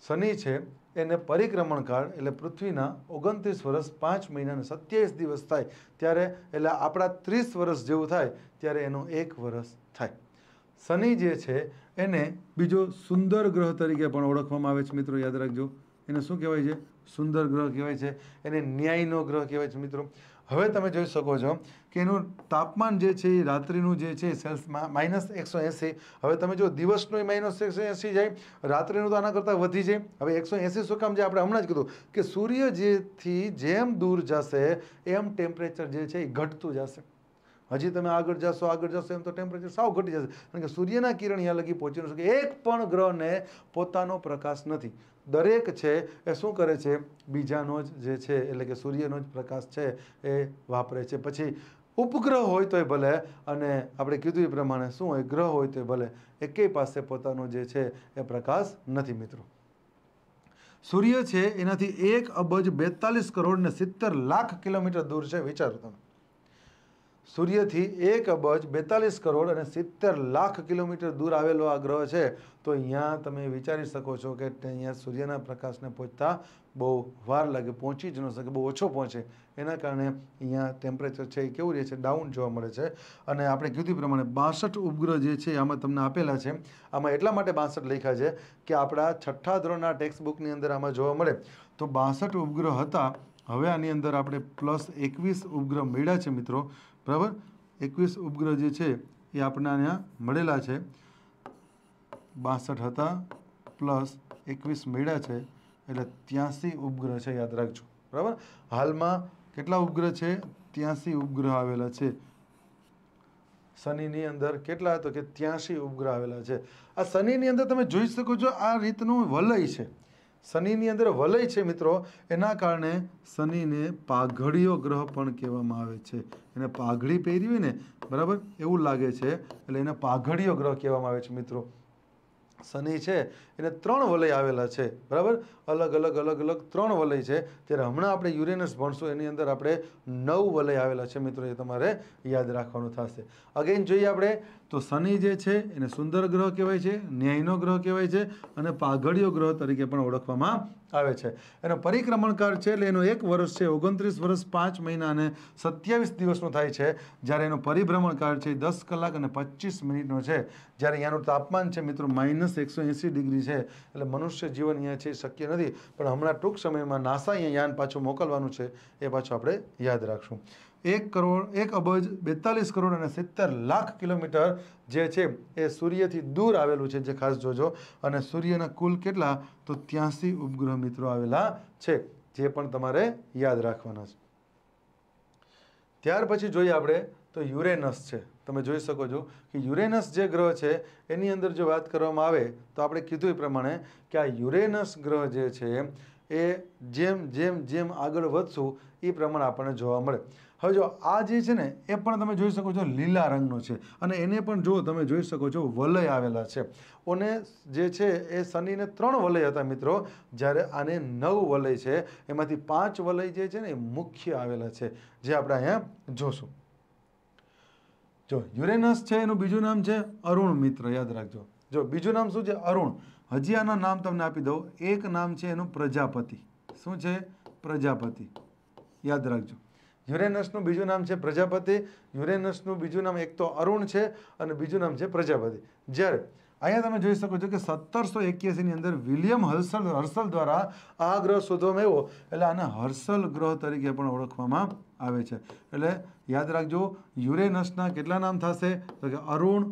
શનિ છે એને પરિક્રમણ કાળ એટલે પૃથ્વીના ઓગણત્રીસ વર્ષ પાંચ મહિના અને સત્યાવીસ દિવસ થાય ત્યારે એટલે આપણા ત્રીસ વર્ષ જેવું થાય ત્યારે એનું એક વર્ષ થાય શનિ જે છે એને બીજો સુંદર ગ્રહ તરીકે પણ ઓળખવામાં આવે છે મિત્રો યાદ રાખજો એને શું કહેવાય છે સુંદર ગ્રહ કહેવાય છે એને ન્યાયનો ગ્રહ કહેવાય છે મિત્રો હવે તમે જોઈ શકો છો કે એનું તાપમાન જે છે એ રાત્રિનું જે છે સેલ્સમાં માઇનસ એકસો એંસી હવે તમે જો દિવસનું એ માઇનસ એકસો એંસી જાય રાત્રિનું તો આના કરતાં વધી જાય હવે એકસો એંસી શું કામ છે આપણે હમણાં જ કીધું કે સૂર્ય જેથી જેમ દૂર જશે એમ ટેમ્પરેચર જે છે એ ઘટતું જશે હજી તમે આગળ જશો આગળ જશો એમ તો ટેમ્પરેચર સાવ ઘટી જશે કારણ કે સૂર્યના કિરણ અહીંયા લગી પહોંચી ન શકે એક પણ ગ્રહને પોતાનો પ્રકાશ નથી દરેક છે એ શું કરે છે બીજાનો જ જે છે એટલે કે સૂર્યનો જ પ્રકાશ છે એ વાપરે છે પછી ઉપગ્રહ હોય તોય ભલે અને આપણે કીધું એ પ્રમાણે શું હોય ગ્રહ હોય તોય ભલે એકેય પાસે પોતાનો જે છે એ પ્રકાશ નથી મિત્રો સૂર્ય છે એનાથી એક અબજ બેતાલીસ કરોડ ને સિત્તેર લાખ કિલોમીટર દૂર છે વિચારો તમે સૂર્યથી એક અબજ બેતાલીસ કરોડ અને સિત્તેર લાખ કિલોમીટર દૂર આવેલો આ ગ્રહ છે તો અહીંયા તમે વિચારી શકો છો કે અહીંયા સૂર્યના પ્રકાશને પહોંચતા બહુ વાર લાગે પહોંચી જ ન શકે બહુ ઓછો પહોંચે એના કારણે અહીંયા ટેમ્પરેચર છે એ કેવું રહે છે ડાઉન જોવા મળે છે અને આપણે કીધું પ્રમાણે બાસઠ ઉપગ્રહ જે છે આમાં તમને આપેલા છે આમાં એટલા માટે બાસઠ લખ્યા છે કે આપણા છઠ્ઠા ધોરણના ટેક્સ્ટ બુકની અંદર આમાં જોવા મળે તો બાસઠ ઉપગ્રહ હતા હવે આની અંદર આપણે પ્લસ એકવીસ ઉપગ્રહ મળ્યા છે મિત્રો બરાબર એકવીસ ઉપગ્રહ જે છે એ આપણને અહીંયા મળેલા છે બાસઠ હતા પ્લસ એકવીસ મેળા છે એટલે ત્યાંસી ઉપગ્રહ છે યાદ રાખજો બરાબર હાલમાં કેટલા ઉપગ્રહ છે ત્યાંસી ઉપગ્રહ આવેલા છે શનિની અંદર કેટલા હતો કે ત્યાંસી ઉપગ્રહ આવેલા છે આ શનિની અંદર તમે જોઈ શકો છો આ રીતનું વલય છે શનિની અંદર વલય છે મિત્રો એના કારણે શનિને પાઘડીઓ ગ્રહ પણ કહેવામાં આવે છે એને પાઘડી પહેરી હોય ને બરાબર એવું લાગે છે એટલે એને પાઘડીયો ગ્રહ કહેવામાં આવે છે મિત્રો શનિ છે એને ત્રણ વલય આવેલા છે બરાબર અલગ અલગ અલગ અલગ ત્રણ વલય છે ત્યારે હમણાં આપણે યુરેનસ ભણશું એની અંદર આપણે નવ વલય આવેલા છે મિત્રો એ તમારે યાદ રાખવાનું થશે અગેન જોઈએ આપણે તો શનિ જે છે એને સુંદર ગ્રહ કહેવાય છે ન્યાયનો ગ્રહ કહેવાય છે અને પાઘડીયો ગ્રહ તરીકે પણ ઓળખવામાં આવે છે એનો પરિક્રમણ છે એટલે એનો એક વર્ષ છે ઓગણત્રીસ વર્ષ પાંચ મહિના અને સત્યાવીસ દિવસનો થાય છે જ્યારે એનો પરિભ્રમણકાળ છે દસ કલાક અને પચીસ મિનિટનો છે જ્યારે અહીંયાનું તાપમાન છે મિત્રો માઇનસ એકસો એંસી ડિગ્રી છે એટલે મનુષ્ય જીવન અહીંયા છે શક્ય નથી પણ હમણાં ટૂંક સમયમાં નાસા અહીંયા યાન પાછું મોકલવાનું છે એ પાછું આપણે યાદ રાખશું એક કરોડ એક અબજ બેતાલીસ કરોડ અને સિત્તેર લાખ કિલોમીટર જે છે એ સૂર્યથી દૂર આવેલું છે જે ખાસ જોજો અને સૂર્યના કુલ કેટલા તો ત્યાંસી ઉપગ્રહ મિત્રો આવેલા છે જે પણ તમારે યાદ રાખવાના છે ત્યાર પછી જોઈએ આપણે તો યુરેનસ છે તમે જોઈ શકો છો કે યુરેનસ જે ગ્રહ છે એની અંદર જો વાત કરવામાં આવે તો આપણે કીધું એ પ્રમાણે કે આ યુરેનસ ગ્રહ જે છે એ જેમ જેમ જેમ આગળ વધશું એ પ્રમાણે આપણને જોવા મળે હવે જો આ જે છે ને એ પણ તમે જોઈ શકો છો લીલા રંગનો છે અને એને પણ જો તમે જોઈ શકો છો વલય આવેલા છે અને જે છે એ શનિને ત્રણ વલય હતા મિત્રો જ્યારે આને નવ વલય છે એમાંથી પાંચ વલય જે છે ને એ મુખ્ય આવેલા છે જે આપણે અહીંયા જોશું જો યુરેનસ છે એનું બીજું નામ છે અરુણ મિત્ર યાદ રાખજો જો બીજું નામ શું છે અરુણ હજી આના નામ તમને આપી દઉં એક નામ છે એનું પ્રજાપતિ શું છે પ્રજાપતિ યાદ રાખજો યુરેનસનું બીજું નામ છે પ્રજાપતિ યુરેનસનું બીજું નામ એક તો અરુણ છે અને બીજું નામ છે પ્રજાપતિ જ્યારે અહીંયા તમે જોઈ શકો છો કે સત્તરસો એક્યાસીની અંદર વિલિયમ હર્સલ હર્સલ દ્વારા આ ગ્રહ શોધવામાં આવ્યો એટલે આને હર્સલ ગ્રહ તરીકે પણ ઓળખવામાં આવે છે એટલે યાદ રાખજો યુરેનસના કેટલા નામ થશે તો કે અરુણ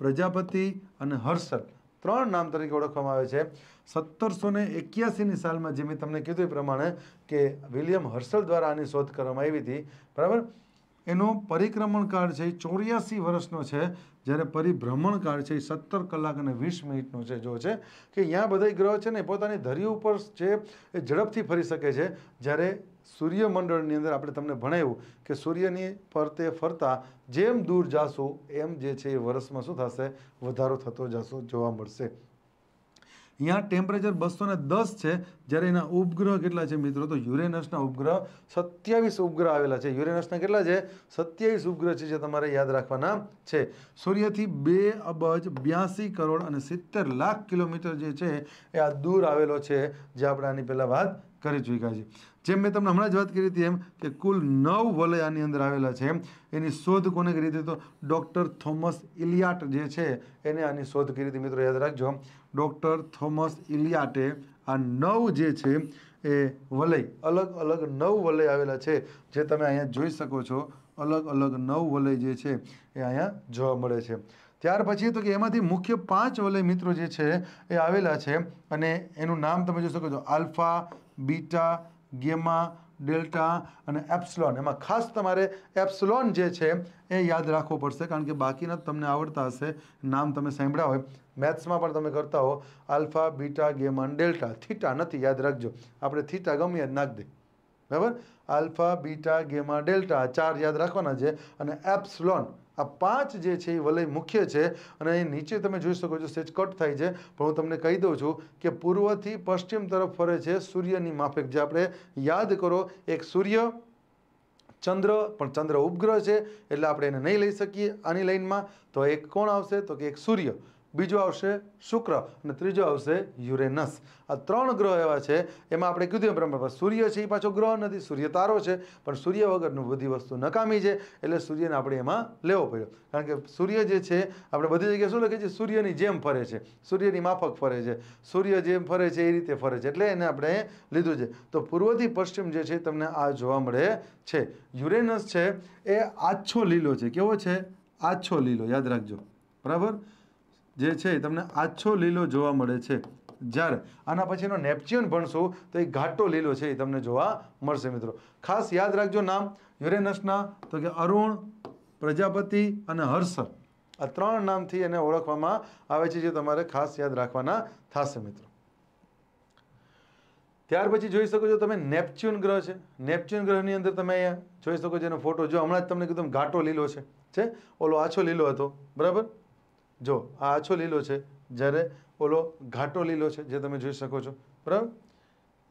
પ્રજાપતિ અને હર્ષલ ત્રણ નામ તરીકે ઓળખવામાં આવે છે સત્તરસો ને એક્યાસીની સાલમાં જે મેં તમને કીધું એ પ્રમાણે કે વિલિયમ હર્સલ દ્વારા આની શોધ કરવામાં આવી હતી બરાબર એનો પરિક્રમણ કાળ છે એ ચોર્યાસી વર્ષનો છે જ્યારે પરિભ્રમણ કાળ છે એ સત્તર કલાક અને વીસ મિનિટનો છે જો છે કે અહીંયા બધા ગ્રહ છે ને પોતાની ધરી ઉપર છે એ ઝડપથી ફરી શકે છે જ્યારે સૂર્યમંડળની અંદર આપણે તમને ભણાવ્યું કે સૂર્યની ફરતે ફરતા જેમ દૂર જાશું એમ જે છે એ વર્ષમાં શું થશે વધારો થતો જશો જોવા મળશે અહીંયા ટેમ્પરેચર બસો દસ છે જ્યારે એના ઉપગ્રહ કેટલા છે મિત્રો તો યુરેનસના ઉપગ્રહ સત્યાવીસ ઉપગ્રહ આવેલા છે યુરેનસના કેટલા છે સત્યાવીસ ઉપગ્રહ છે જે તમારે યાદ રાખવાના છે સૂર્યથી બે અબજ બ્યાસી કરોડ અને સિત્તેર લાખ કિલોમીટર જે છે એ આ દૂર આવેલો છે જે આપણે આની પહેલાં વાત કરી ચૂક્યા છે જેમ મેં તમને હમણાં જ વાત કરી હતી એમ કે કુલ નવ વલયાની અંદર આવેલા છે એની શોધ કોને કરી હતી તો ડૉક્ટર થોમસ ઇલિયાટ જે છે એને આની શોધ કરી હતી મિત્રો યાદ રાખજો ડૉક્ટર થોમસ ઇલિયાટે આ નવ જે છે એ વલય અલગ અલગ નવ વલય આવેલા છે જે તમે અહીંયા જોઈ શકો છો અલગ અલગ નવ વલય જે છે એ અહીંયા જોવા મળે છે ત્યાર પછી તો કે એમાંથી મુખ્ય પાંચ વલય મિત્રો જે છે એ આવેલા છે અને એનું નામ તમે જોઈ શકો છો આલ્ફા બીટા ગેમા ડેલ્ટા અને એપ્સલોન એમાં ખાસ તમારે એપ્સલોન જે છે એ યાદ રાખવું પડશે કારણ કે બાકીના તમને આવડતા હશે નામ તમે સાંભળ્યા હોય મેથ્સમાં પણ તમે કરતા હો alpha beta gamma delta theta નથી યાદ રાખજો આપણે થીટા ગમીએ નાખ દે બરાબર આલ્ફા બીટા ગેમા ડેલ્ટા ચાર યાદ રાખવાના છે અને એપ્સલોન આ પાંચ જે છે એ વલય મુખ્ય છે અને અહીં નીચે તમે જોઈ શકો છો સેજ કટ થાય છે પણ હું તમને કહી દઉં છું કે પૂર્વથી પશ્ચિમ તરફ ફરે છે સૂર્યની માફક જે આપણે યાદ કરો એક સૂર્ય ચંદ્ર પણ ચંદ્ર ઉપગ્રહ છે એટલે આપણે એને નહીં લઈ શકીએ આની લાઇનમાં તો એક કોણ આવશે તો કે એક સૂર્ય બીજો આવશે શુક્ર અને ત્રીજો આવશે યુરેનસ આ ત્રણ ગ્રહ એવા છે એમાં આપણે કીધું એમ સૂર્ય છે એ પાછો ગ્રહ નથી સૂર્ય તારો છે પણ સૂર્ય વગરનું બધી વસ્તુ નકામી છે એટલે સૂર્યને આપણે એમાં લેવો પડ્યો કારણ કે સૂર્ય જે છે આપણે બધી જગ્યાએ શું લખીએ છીએ સૂર્યની જેમ ફરે છે સૂર્યની માફક ફરે છે સૂર્ય જેમ ફરે છે એ રીતે ફરે છે એટલે એને આપણે લીધું છે તો પૂર્વથી પશ્ચિમ જે છે તમને આ જોવા મળે છે યુરેનસ છે એ આછો લીલો છે કેવો છે આછો લીલો યાદ રાખજો બરાબર જે છે તમને આછો લીલો જોવા મળે છે જ્યારે આના પછીનો નેપ્ચ્યુન ભણશો તો એ ઘાટો લીલો છે એ તમને જોવા મળશે મિત્રો ખાસ યાદ રાખજો નામ યુરેનસના તો કે અરુણ પ્રજાપતિ અને હર્ષ આ ત્રણ નામથી એને ઓળખવામાં આવે છે જે તમારે ખાસ યાદ રાખવાના થશે મિત્રો ત્યાર પછી જોઈ શકો છો તમે નેપ્ચ્યુન ગ્રહ છે નેપ્ચ્યુન ગ્રહની અંદર તમે અહીંયા જોઈ શકો છો એનો ફોટો જો હમણાં જ તમને કીધું ઘાટો લીલો છે છે ઓલો આછો લીલો હતો બરાબર જો આ આછો લીલો છે જ્યારે ઓલો ઘાટો લીલો છે જે તમે જોઈ શકો છો બરાબર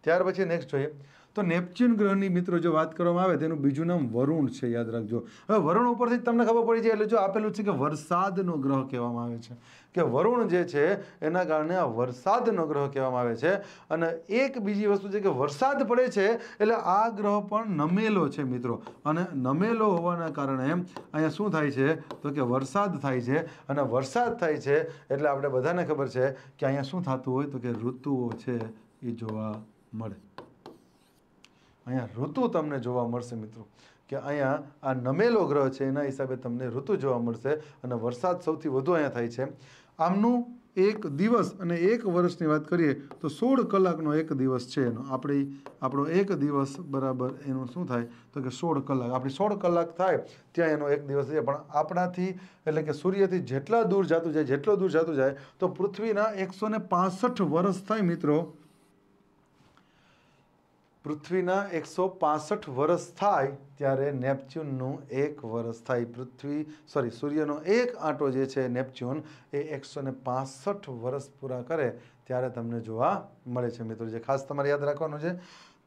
ત્યાર પછી નેક્સ્ટ જોઈએ તો નેપચ્યુન ગ્રહની મિત્રો જો વાત કરવામાં આવે તેનું બીજું નામ વરુણ છે યાદ રાખજો હવે વરુણ ઉપરથી તમને ખબર પડી જાય એટલે જો આપેલું છે કે વરસાદનો ગ્રહ કહેવામાં આવે છે કે વરુણ જે છે એના કારણે આ વરસાદનો ગ્રહ કહેવામાં આવે છે અને એક બીજી વસ્તુ છે કે વરસાદ પડે છે એટલે આ ગ્રહ પણ નમેલો છે મિત્રો અને નમેલો હોવાના કારણે અહીંયા શું થાય છે તો કે વરસાદ થાય છે અને વરસાદ થાય છે એટલે આપણે બધાને ખબર છે કે અહીંયા શું થતું હોય તો કે ઋતુઓ છે એ જોવા મળે અહીંયા ઋતુ તમને જોવા મળશે મિત્રો કે અહીંયા આ નમેલો ગ્રહ છે એના હિસાબે તમને ઋતુ જોવા મળશે અને વરસાદ સૌથી વધુ અહીંયા થાય છે આમનું એક દિવસ અને એક વર્ષની વાત કરીએ તો સોળ કલાકનો એક દિવસ છે એનો આપણી આપણો એક દિવસ બરાબર એનું શું થાય તો કે સોળ કલાક આપણી સોળ કલાક થાય ત્યાં એનો એક દિવસ છે પણ આપણાથી એટલે કે સૂર્યથી જેટલા દૂર જતું જાય જેટલો દૂર જતું જાય તો પૃથ્વીના એકસો ને વર્ષ થાય મિત્રો પૃથ્વીના એકસો પાસઠ વર્ષ થાય ત્યારે નેપચ્યુનનું એક વર્ષ થાય પૃથ્વી સોરી સૂર્યનો એક આંટો જે છે નેપચ્યુન એ એકસો ને પાસઠ વર્ષ પૂરા કરે ત્યારે તમને જોવા મળે છે મિત્રો જે ખાસ તમારે યાદ રાખવાનું છે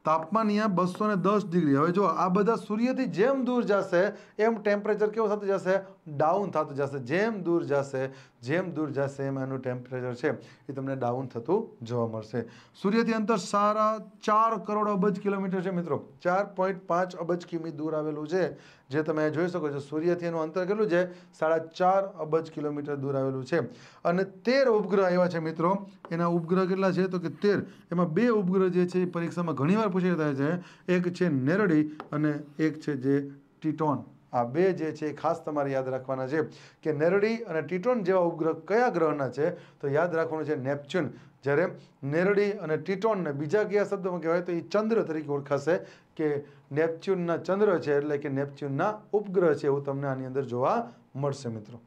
તાપમાન અહીંયા બસો ને દસ ડિગ્રી હવે જો આ બધા સૂર્યથી જેમ દૂર જશે એમ ટેમ્પરેચર કેવું થતું જશે ડાઉન થતું જશે જેમ દૂર જશે જેમ દૂર જશે એમ એનું ટેમ્પરેચર છે એ તમને ડાઉન થતું જોવા મળશે સૂર્યથી અંતર સારા ચાર કરોડ અબજ કિલોમીટર છે મિત્રો ચાર પોઈન્ટ પાંચ અબજ કિમી દૂર આવેલું છે જે તમે જોઈ શકો છો સૂર્યથી એનું અંતર કેટલું છે સાડા ચાર અબજ કિલોમીટર દૂર આવેલું છે અને તેર ઉપગ્રહ એવા છે મિત્રો એના ઉપગ્રહ કેટલા છે તો કે તેર એમાં બે ઉપગ્રહ જે છે એ પરીક્ષામાં ઘણીવાર પૂછી થાય છે એક છે નેરડી અને એક છે જે ટીટોન આ બે જે છે એ ખાસ તમારે યાદ રાખવાના છે કે નેરડી અને ટીટોન જેવા ઉપગ્રહ કયા ગ્રહના છે તો યાદ રાખવાનું છે નેપચ્યુન જ્યારે નેરડી અને ટીટોનને બીજા કયા શબ્દમાં કહેવાય તો એ ચંદ્ર તરીકે ઓળખાશે કે નેપચ્યુનના ચંદ્ર છે એટલે કે નેપચ્યુનના ઉપગ્રહ છે એવું તમને આની અંદર જોવા મળશે મિત્રો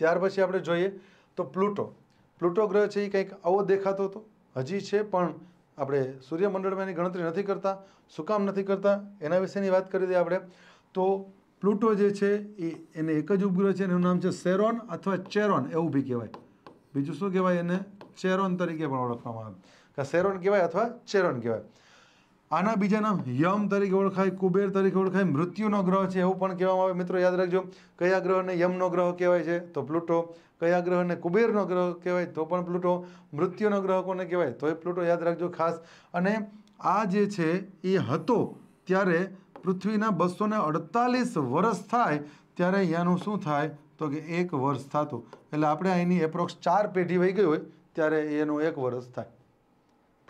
ત્યાર પછી આપણે જોઈએ તો પ્લુટો પ્લુટો ગ્રહ છે એ કંઈક આવો દેખાતો હતો હજી છે પણ આપણે સૂર્યમંડળમાં એની ગણતરી નથી કરતા શું કામ નથી કરતા એના વિશેની વાત કરી દઈએ આપણે તો પ્લુટો જે છે એ એને એક જ ઉપગ્રહ છે એનું નામ છે સેરોન અથવા ચેરોન એવું બી કહેવાય બીજું શું કહેવાય એને ચેરોન તરીકે પણ ઓળખવામાં આવે સેરોન કહેવાય અથવા ચેરોન કહેવાય આના બીજા નામ યમ તરીકે ઓળખાય કુબેર તરીકે ઓળખાય મૃત્યુનો ગ્રહ છે એવું પણ કહેવામાં આવે મિત્રો યાદ રાખજો કયા ગ્રહને યમનો ગ્રહ કહેવાય છે તો પ્લુટો કયા ગ્રહને કુબેરનો ગ્રહ કહેવાય તો પણ પ્લુટો મૃત્યુનો ગ્રહ કોને કહેવાય તો એ પ્લુટો યાદ રાખજો ખાસ અને આ જે છે એ હતો ત્યારે પૃથ્વીના બસો અડતાલીસ વર્ષ થાય ત્યારે અહીંયાનું શું થાય તો કે એક વર્ષ થતું એટલે આપણે અહીંની એપ્રોક્સ ચાર પેઢી વહી ગઈ હોય ત્યારે એનું એક વર્ષ થાય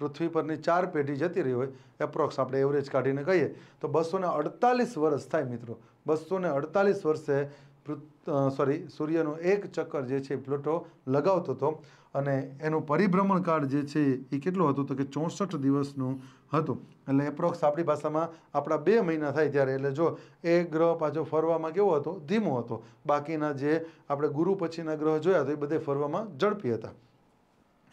પૃથ્વી પરની ચાર પેઢી જતી રહી હોય એપ્રોક્સ આપણે એવરેજ કાઢીને કહીએ તો બસો અડતાલીસ વર્ષ થાય મિત્રો બસો અડતાલીસ વર્ષે સોરી સૂર્યનું એક ચક્કર જે છે પ્લોટો લગાવતો હતો અને એનું પરિભ્રમણ કાળ જે છે એ કેટલું હતું તો કે ચોસઠ દિવસનું હતું એટલે એપ્રોક્સ આપણી ભાષામાં આપણા બે મહિના થાય ત્યારે એટલે જો એ ગ્રહ પાછો ફરવામાં કેવો હતો ધીમો હતો બાકીના જે આપણે ગુરુ પછીના ગ્રહ જોયા તો એ બધે ફરવામાં ઝડપી હતા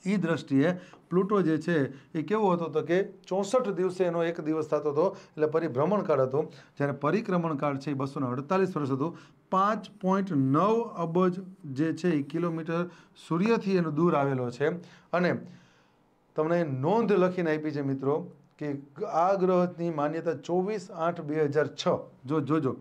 એ દ્રષ્ટિએ પ્લુટો જે છે એ કેવો હતો તો કે ચોસઠ દિવસે એનો એક દિવસ થતો હતો એટલે પરિભ્રમણ કાળ હતો જ્યારે પરિક્રમણકાળ છે એ બસો અડતાલીસ વર્ષ હતું પાંચ પોઈન્ટ નવ અબજ જે છે એ કિલોમીટર સૂર્યથી એનો દૂર આવેલો છે અને તમને નોંધ લખીને આપી છે મિત્રો કે આ ગ્રહની માન્યતા ચોવીસ આઠ બે હજાર છ જો જોજો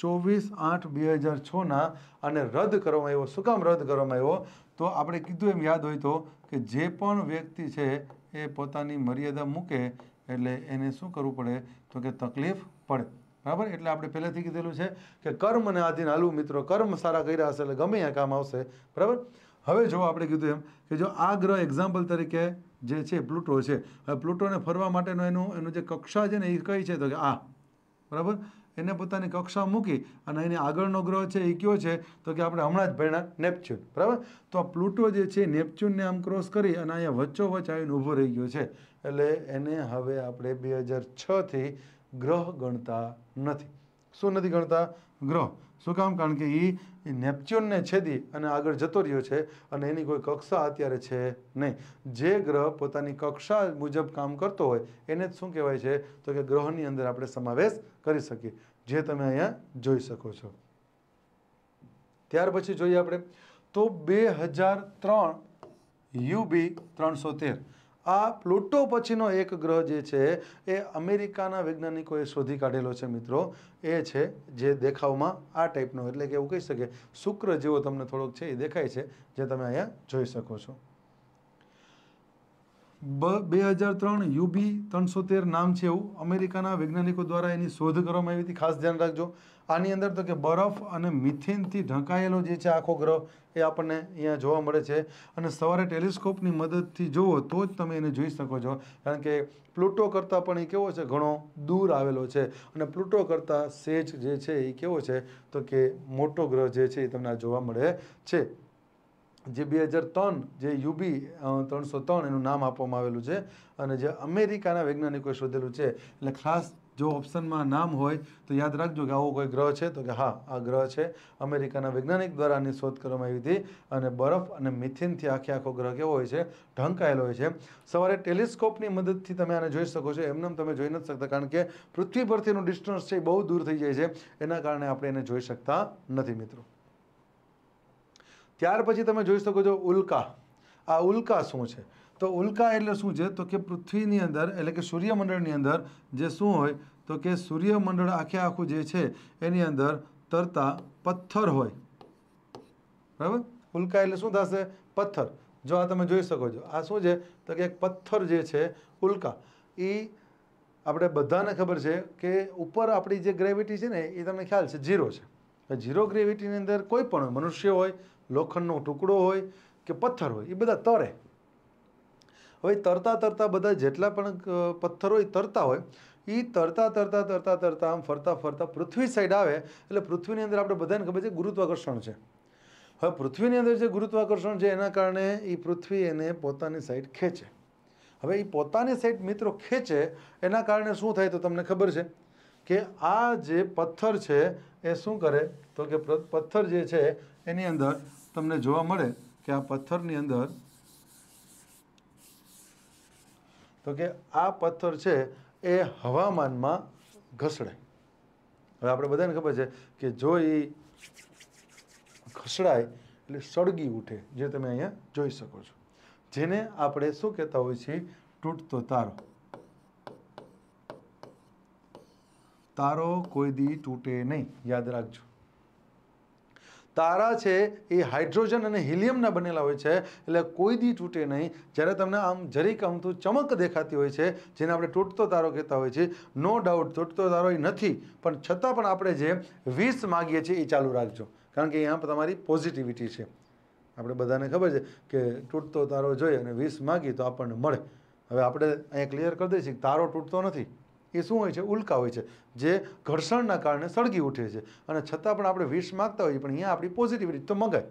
ચોવીસ આઠ બે હજાર છના અને રદ કરવામાં આવ્યો શું કામ રદ કરવામાં આવ્યો તો આપણે કીધું એમ યાદ હોય તો કે જે પણ વ્યક્તિ છે એ પોતાની મર્યાદા મૂકે એટલે એને શું કરવું પડે તો કે તકલીફ પડે બરાબર એટલે આપણે પહેલેથી કીધેલું છે કે કર્મને આધીન હાલવું મિત્રો કર્મ સારા કર્યા હશે એટલે ગમે ત્યાં કામ આવશે બરાબર હવે જો આપણે કીધું એમ કે જો આ ગ્રહ એક્ઝામ્પલ તરીકે જે છે પ્લુટો છે હવે પ્લુટોને ફરવા માટેનો એનું એનું જે કક્ષા છે ને એ કઈ છે તો કે આ બરાબર એને પોતાની કક્ષા મૂકી અને એની આગળનો ગ્રહ છે એ કયો છે તો કે આપણે હમણાં જ ભણ્યા નેપચ્યુન બરાબર તો આ પ્લુટો જે છે નેપચ્યુનને આમ ક્રોસ કરી અને અહીંયા વચ્ચોવચ્ચ આવીને ઊભો રહી ગયો છે એટલે એને હવે આપણે બે હજાર છથી ગ્રહ ગણતા નથી શું નથી ગણતા ગ્રહ શું કામ કારણ કે એ નેપચ્યુનને છેદી અને આગળ જતો રહ્યો છે અને એની કોઈ કક્ષા અત્યારે છે નહીં જે ગ્રહ પોતાની કક્ષા મુજબ કામ કરતો હોય એને જ શું કહેવાય છે તો કે ગ્રહની અંદર આપણે સમાવેશ કરી શકીએ જે તમે અહીંયા જોઈ શકો છો ત્યાર પછી જોઈએ આપણે તો બે હજાર ત્રણ યુબી ત્રણસો તેર આ પ્લુટો પછીનો એક ગ્રહ જે છે એ અમેરિકાના વૈજ્ઞાનિકોએ શોધી કાઢેલો છે મિત્રો એ છે જે દેખાવમાં આ ટાઈપનો એટલે કે એવું કહી શકે શુક્ર જેવો તમને થોડોક છે એ દેખાય છે જે તમે અહીંયા જોઈ શકો છો બ બે હજાર ત્રણ યુબી ત્રણસો તેર નામ છે એવું અમેરિકાના વૈજ્ઞાનિકો દ્વારા એની શોધ કરવામાં આવી હતી ખાસ ધ્યાન રાખજો આની અંદર તો કે બરફ અને મિથેનથી ઢંકાયેલો જે છે આખો ગ્રહ એ આપણને અહીંયા જોવા મળે છે અને સવારે ટેલિસ્કોપની મદદથી જુઓ તો જ તમે એને જોઈ શકો છો કારણ કે પ્લુટો કરતાં પણ એ કેવો છે ઘણો દૂર આવેલો છે અને પ્લુટો કરતાં સેજ જે છે એ કેવો છે તો કે મોટો ગ્રહ જે છે એ તમને જોવા મળે છે જે બે હજાર ત્રણ જે યુબી ત્રણસો ત્રણ એનું નામ આપવામાં આવેલું છે અને જે અમેરિકાના વૈજ્ઞાનિકોએ શોધેલું છે એટલે ખાસ જો ઓપ્શનમાં નામ હોય તો યાદ રાખજો કે આવો કોઈ ગ્રહ છે તો કે હા આ ગ્રહ છે અમેરિકાના વૈજ્ઞાનિક દ્વારા આની શોધ કરવામાં આવી હતી અને બરફ અને મિથિનથી આખે આખો ગ્રહ કેવો હોય છે ઢંકાયેલો હોય છે સવારે ટેલિસ્કોપની મદદથી તમે આને જોઈ શકો છો એમને તમે જોઈ નથી શકતા કારણ કે પૃથ્વી પરથી એનું ડિસ્ટન્સ છે એ બહુ દૂર થઈ જાય છે એના કારણે આપણે એને જોઈ શકતા નથી મિત્રો ત્યાર પછી તમે જોઈ શકો છો ઉલ્કા આ ઉલ્કા શું છે તો ઉલ્કા એટલે શું છે તો કે પૃથ્વીની અંદર એટલે કે સૂર્યમંડળની અંદર જે શું હોય તો કે સૂર્યમંડળ આખે આખું જે છે એની અંદર તરતા પથ્થર હોય બરાબર ઉલ્કા એટલે શું થશે પથ્થર જો આ તમે જોઈ શકો છો આ શું છે તો કે એક પથ્થર જે છે ઉલ્કા એ આપણે બધાને ખબર છે કે ઉપર આપણી જે ગ્રેવિટી છે ને એ તમને ખ્યાલ છે ઝીરો છે ઝીરો ગ્રેવિટીની અંદર કોઈ પણ મનુષ્ય હોય લોખંડનો ટુકડો હોય કે પથ્થર હોય એ બધા તરે હવે તરતા તરતા બધા જેટલા પણ પથ્થરો એ તરતા હોય એ તરતા તરતા તરતા તરતા આમ ફરતા ફરતા પૃથ્વી સાઈડ આવે એટલે પૃથ્વીની અંદર આપણે બધાને ખબર છે ગુરુત્વાકર્ષણ છે હવે પૃથ્વીની અંદર જે ગુરુત્વાકર્ષણ છે એના કારણે એ પૃથ્વી એને પોતાની સાઈડ ખેંચે હવે એ પોતાની સાઈડ મિત્રો ખેંચે એના કારણે શું થાય તો તમને ખબર છે કે આ જે પથ્થર છે એ શું કરે તો કે પથ્થર જે છે એની અંદર તમને જોવા મળે કે આ પથ્થરની અંદર તો કે આ પથ્થર છે એ હવામાનમાં ઘસડે હવે આપણે બધાને ખબર છે કે જો એ ઘસડાય એટલે સળગી ઉઠે જે તમે અહીંયા જોઈ શકો છો જેને આપણે શું કહેતા હોઈએ છીએ તૂટતો તારો તારો કોઈ દી તૂટે નહીં યાદ રાખજો તારા છે એ હાઇડ્રોજન અને હિલિયમના બનેલા હોય છે એટલે કોઈ દી તૂટે નહીં જ્યારે તમને આમ જરીક અમથું ચમક દેખાતી હોય છે જેને આપણે તૂટતો તારો કહેતા હોય છે નો ડાઉટ તૂટતો તારો એ નથી પણ છતાં પણ આપણે જે વીસ માગીએ છીએ એ ચાલુ રાખજો કારણ કે અહીંયા તમારી પોઝિટિવિટી છે આપણે બધાને ખબર છે કે તૂટતો તારો જોઈએ અને વીસ માગી તો આપણને મળે હવે આપણે અહીંયા ક્લિયર કરી દઈએ છીએ તારો તૂટતો નથી એ શું હોય છે ઉલ્કા હોય છે જે ઘર્ષણના કારણે સળગી ઉઠે છે અને છતાં પણ આપણે વિશ માગતા હોઈએ પણ અહીંયા આપણી પોઝિટિવિટી તો મગાય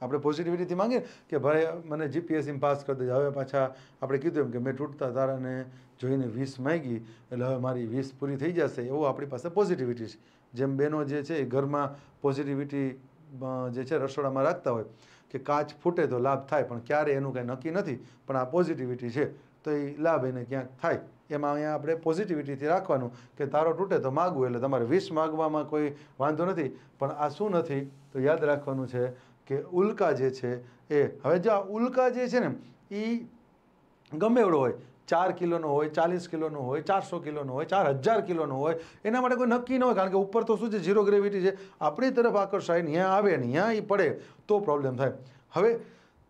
આપણે પોઝિટિવિટીથી માગીએ કે ભાઈ મને જીપીએસસીમાં પાસ કરી દેજો હવે પાછા આપણે કીધું એમ કે મેં તૂટતા તારાને જોઈને વીસ માગી એટલે હવે મારી વીસ પૂરી થઈ જશે એવું આપણી પાસે પોઝિટિવિટી છે જેમ બહેનો જે છે એ ઘરમાં પોઝિટિવિટી જે છે રસોડામાં રાખતા હોય કે કાચ ફૂટે તો લાભ થાય પણ ક્યારે એનું કાંઈ નક્કી નથી પણ આ પોઝિટિવિટી છે તો એ લાભ એને ક્યાંક થાય એમાં અહીંયા આપણે પોઝિટિવિટીથી રાખવાનું કે તારો તૂટે તો માગવું એટલે તમારે વિશ માગવામાં કોઈ વાંધો નથી પણ આ શું નથી તો યાદ રાખવાનું છે કે ઉલ્કા જે છે એ હવે જો આ ઉલ્કા જે છે ને એ ગમે એવડો હોય ચાર કિલોનો હોય ચાલીસ કિલોનો હોય ચારસો કિલોનો હોય ચાર હજાર કિલોનો હોય એના માટે કોઈ નક્કી ન હોય કારણ કે ઉપર તો શું છે ઝીરો ગ્રેવિટી છે આપણી તરફ આકર્ષાય અહીંયા આવે ને અહીંયા એ પડે તો પ્રોબ્લેમ થાય હવે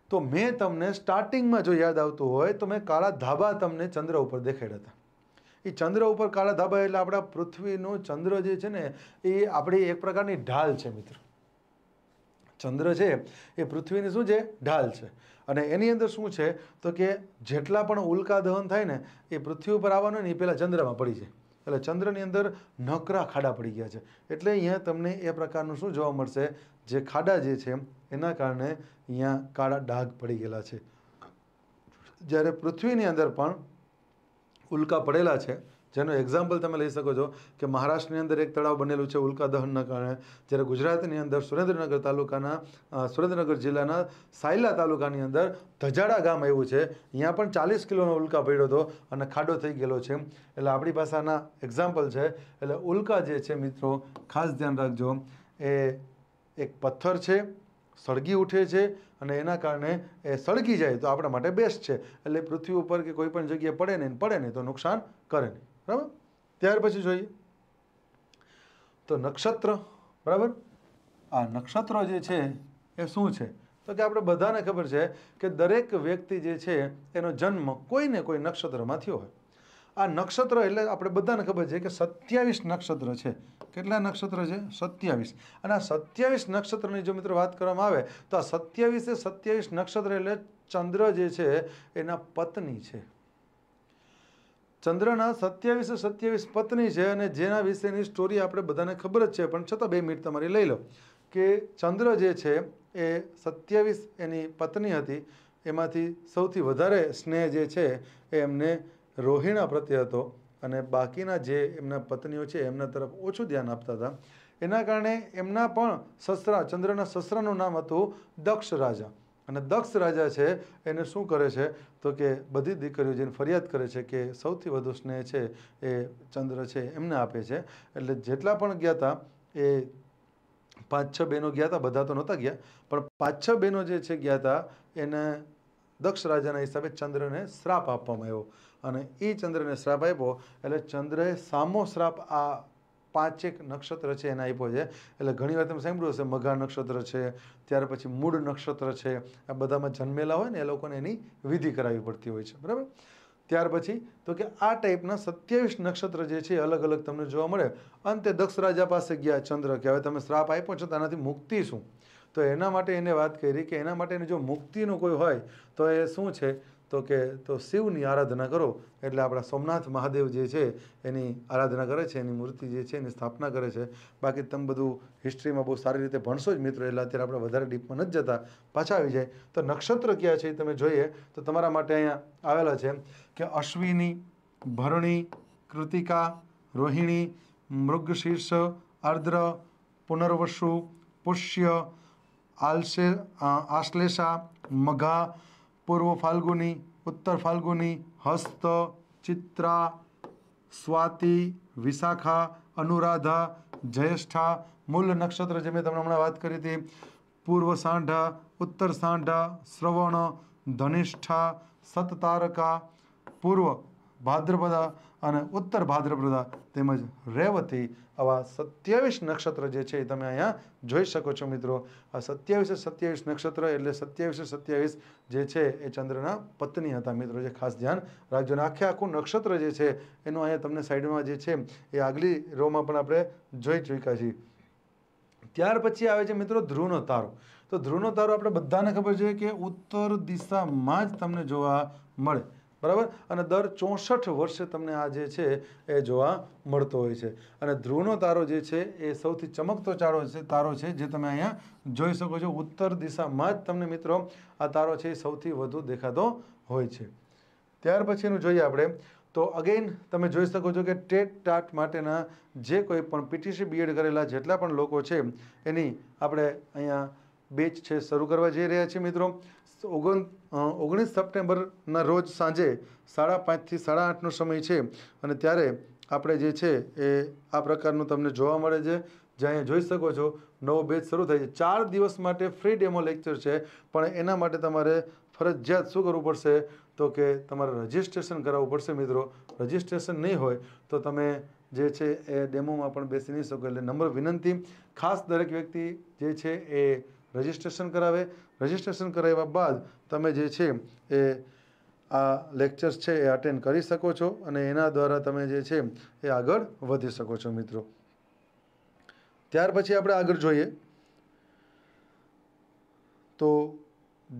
તો મેં તમને સ્ટાર્ટિંગમાં જો યાદ આવતું હોય તો મેં કાળા ધાબા તમને ચંદ્ર ઉપર દેખાડ્યા હતા એ ચંદ્ર ઉપર કાળા ધાબા એટલે આપણા પૃથ્વીનું ચંદ્ર જે છે ને એ આપણી એક પ્રકારની ઢાલ છે મિત્ર ચંદ્ર છે એ પૃથ્વીની શું છે ઢાલ છે અને એની અંદર શું છે તો કે જેટલા પણ ઉલ્કા દહન થાય ને એ પૃથ્વી ઉપર આવવાનું ને એ પહેલાં ચંદ્રમાં પડી જાય એટલે ચંદ્રની અંદર નકરા ખાડા પડી ગયા છે એટલે અહીંયા તમને એ પ્રકારનું શું જોવા મળશે જે ખાડા જે છે એના કારણે અહીંયા કાળા ડાઘ પડી ગયેલા છે જ્યારે પૃથ્વીની અંદર પણ ઉલ્કા પડેલા છે જેનું એક્ઝામ્પલ તમે લઈ શકો છો કે મહારાષ્ટ્રની અંદર એક તળાવ બનેલું છે ઉલ્કા દહનના કારણે જ્યારે ગુજરાતની અંદર સુરેન્દ્રનગર તાલુકાના સુરેન્દ્રનગર જિલ્લાના સાયલા તાલુકાની અંદર ધજાડા ગામ એવું છે અહીંયા પણ ચાલીસ કિલોનો ઉલ્કા પડ્યો હતો અને ખાડો થઈ ગયેલો છે એટલે આપણી પાસે આના એક્ઝામ્પલ છે એટલે ઉલ્કા જે છે મિત્રો ખાસ ધ્યાન રાખજો એ એક પથ્થર છે સળગી ઉઠે છે અને એના કારણે એ સળગી જાય તો આપણા માટે બેસ્ટ છે એટલે પૃથ્વી ઉપર કે કોઈ પણ જગ્યાએ પડે નહીં પડે નહીં તો નુકસાન કરે નહીં બરાબર ત્યાર પછી જોઈએ તો નક્ષત્ર બરાબર આ નક્ષત્ર જે છે એ શું છે તો કે આપણે બધાને ખબર છે કે દરેક વ્યક્તિ જે છે એનો જન્મ કોઈને કોઈ નક્ષત્રમાં થયો હોય આ નક્ષત્ર એટલે આપણે બધાને ખબર છે કે સત્યાવીસ નક્ષત્ર છે કેટલા નક્ષત્ર છે સત્યાવીસ અને આ સત્યાવીસ નક્ષત્રની જો મિત્રો વાત કરવામાં આવે તો આ સત્યાવીસે સત્યાવીસ નક્ષત્ર એટલે ચંદ્ર જે છે એના પત્ની છે ચંદ્રના સત્યાવીસે સત્યાવીસ પત્ની છે અને જેના વિશેની સ્ટોરી આપણે બધાને ખબર જ છે પણ છતાં બે મિનિટ તમારી લઈ લો કે ચંદ્ર જે છે એ સત્યાવીસ એની પત્ની હતી એમાંથી સૌથી વધારે સ્નેહ જે છે એ એમને રોહિણા પ્રત્યે હતો અને બાકીના જે એમના પત્નીઓ છે એમના તરફ ઓછું ધ્યાન આપતા હતા એના કારણે એમના પણ સસરા ચંદ્રના સસરાનું નામ હતું દક્ષ રાજા અને દક્ષ રાજા છે એને શું કરે છે તો કે બધી દીકરીઓ જેને ફરિયાદ કરે છે કે સૌથી વધુ સ્નેહ છે એ ચંદ્ર છે એમને આપે છે એટલે જેટલા પણ ગયા હતા એ પાંચ છ બહેનો ગયા હતા બધા તો નહોતા ગયા પણ પાંચ છ બહેનો જે છે ગયા હતા એને દક્ષ રાજાના હિસાબે ચંદ્રને શ્રાપ આપવામાં આવ્યો અને એ ચંદ્રને શ્રાપ આપ્યો એટલે ચંદ્રએ સામો શ્રાપ આ પાંચેક નક્ષત્ર છે એને આપ્યો છે એટલે ઘણીવાર તમે સાંભળ્યું હશે મઘા નક્ષત્ર છે ત્યાર પછી મૂળ નક્ષત્ર છે આ બધામાં જન્મેલા હોય ને એ લોકોને એની વિધિ કરાવવી પડતી હોય છે બરાબર ત્યાર પછી તો કે આ ટાઈપના સત્યાવીસ નક્ષત્ર જે છે અલગ અલગ તમને જોવા મળે અંતે દક્ષ રાજા પાસે ગયા ચંદ્ર કે હવે તમે શ્રાપ આપ્યો છો તો આનાથી મુક્તિ શું તો એના માટે એને વાત કરી કે એના માટેની જો મુક્તિનું કોઈ હોય તો એ શું છે તો કે તો શિવની આરાધના કરો એટલે આપણા સોમનાથ મહાદેવ જે છે એની આરાધના કરે છે એની મૂર્તિ જે છે એની સ્થાપના કરે છે બાકી તમે બધું હિસ્ટ્રીમાં બહુ સારી રીતે ભણશો જ મિત્રો એટલે અત્યારે આપણે વધારે ડીપમાં નથી જતા પાછા આવી જાય તો નક્ષત્ર ક્યાં છે એ તમે જોઈએ તો તમારા માટે અહીંયા આવેલા છે કે અશ્વિની ભરણી કૃતિકા રોહિણી મૃગશીર્ષ આર્દ્ર પુનર્વસુ પુષ્ય આલશે આશ્લેષા મઘા પૂર્વ ફાલ્ગુની ઉત્તર ફાલ્ગુની હસ્ત ચિત્રા સ્વાતિ વિશાખા અનુરાધા જયેષ્ઠા મૂલ નક્ષત્ર જે મેં તમને હમણાં વાત કરી હતી પૂર્વ સાંઢા ઉત્તર સાંઢા શ્રવણ ધનિષ્ઠા સતતારકા પૂર્વ ભાદ્રપદા અને ઉત્તર ભાદ્રપદા તેમજ રહેવતી આવા સત્યાવીસ નક્ષત્ર જે છે એ તમે અહીંયા જોઈ શકો છો મિત્રો આ સત્યાવીસે સત્યાવીસ નક્ષત્ર એટલે સત્યાવીસે સત્યાવીસ જે છે એ ચંદ્રના પત્ની હતા મિત્રો જે ખાસ ધ્યાન રાખજો આખે આખું નક્ષત્ર જે છે એનું અહીંયા તમને સાઈડમાં જે છે એ આગલી રોમાં પણ આપણે જોઈ ચૂક્યા છીએ ત્યાર પછી આવે છે મિત્રો ધ્રુવનો તારો તો ધ્રુવનો તારો આપણે બધાને ખબર છે કે ઉત્તર દિશામાં જ તમને જોવા મળે બરાબર અને દર ચોસઠ વર્ષે તમને આ જે છે એ જોવા મળતો હોય છે અને ધ્રુવનો તારો જે છે એ સૌથી ચમકતો ચારો છે તારો છે જે તમે અહીંયા જોઈ શકો છો ઉત્તર દિશામાં જ તમને મિત્રો આ તારો છે એ સૌથી વધુ દેખાતો હોય છે ત્યાર પછીનું જોઈએ આપણે તો અગેઇન તમે જોઈ શકો છો કે ટેટ ટાટ માટેના જે કોઈ પણ પીટીસી બીએડ કરેલા જેટલા પણ લોકો છે એની આપણે અહીંયા બેચ છે શરૂ કરવા જઈ રહ્યા છીએ મિત્રો ઓગણ ઓગણીસ સપ્ટેમ્બરના રોજ સાંજે સાડા પાંચથી સાડા આઠનો સમય છે અને ત્યારે આપણે જે છે એ આ પ્રકારનું તમને જોવા મળે છે જ્યાં જોઈ શકો છો નવો બેચ શરૂ થાય છે ચાર દિવસ માટે ફ્રી ડેમો લેક્ચર છે પણ એના માટે તમારે ફરજિયાત શું કરવું પડશે તો કે તમારે રજિસ્ટ્રેશન કરાવવું પડશે મિત્રો રજિસ્ટ્રેશન નહીં હોય તો તમે જે છે એ ડેમોમાં પણ બેસી નહીં શકો એટલે નંબર વિનંતી ખાસ દરેક વ્યક્તિ જે છે એ રજિસ્ટ્રેશન કરાવે રજિસ્ટ્રેશન કરાવ્યા બાદ તમે જે છે એ આ લેક્ચર્સ છે એ અટેન્ડ કરી શકો છો અને એના દ્વારા તમે જે છે એ આગળ વધી શકો છો મિત્રો ત્યાર પછી આપણે આગળ જોઈએ તો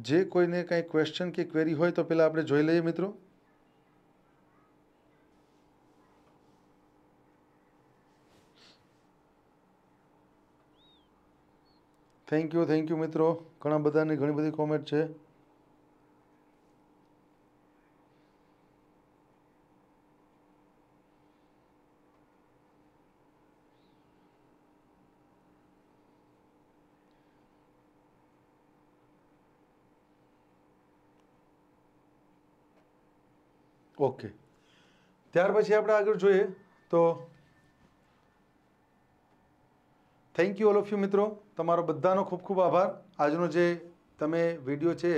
જે કોઈને કંઈ ક્વેશ્ચન કે ક્વેરી હોય તો પહેલાં આપણે જોઈ લઈએ મિત્રો થેન્ક યુ થેન્ક યુ મિત્રો ઘણા બધાની ઘણી બધી કોમેન્ટ છે ઓકે ત્યાર પછી આપણે આગળ જોઈએ તો thank you all of you મિત્રો તમારો બધાનો ખૂબ ખૂબ આભાર આજનો જે તમે વિડીયો છે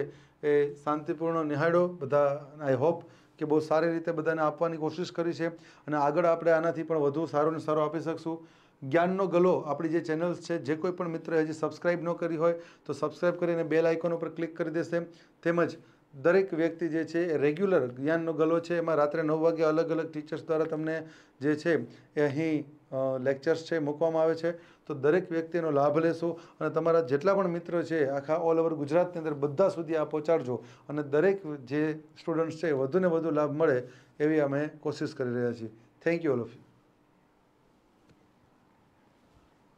એ શાંતિપૂર્ણ નિહાળ્યો બધા આઈ હોપ કે બહુ સારી રીતે બધાને આપવાની કોશિશ કરી છે અને આગળ આપણે આનાથી પણ વધુ સારો ને સારો આપી શકશું જ્ઞાનનો ગલો આપણી જે ચેનલ્સ છે જે કોઈ પણ મિત્ર હજી સબસ્ક્રાઇબ ન કરી હોય તો સબસ્ક્રાઇબ કરીને બેલ આઇકોન ઉપર ક્લિક કરી દેશે તેમજ દરેક વ્યક્તિ જે છે એ રેગ્યુલર જ્ઞાનનો ગલો છે એમાં રાત્રે નવ વાગે અલગ અલગ ટીચર્સ દ્વારા તમને જે છે એ અહીં લેક્ચર્સ છે મૂકવામાં આવે છે તો દરેક વ્યક્તિનો લાભ લેશો અને તમારા જેટલા પણ મિત્રો છે આખા ઓલ ઓવર ગુજરાતની અંદર બધા સુધી આ પહોંચાડજો અને દરેક જે સ્ટુડન્ટ્સ છે વધુને વધુ લાભ મળે એવી અમે કોશિશ કરી રહ્યા છીએ thank you all of you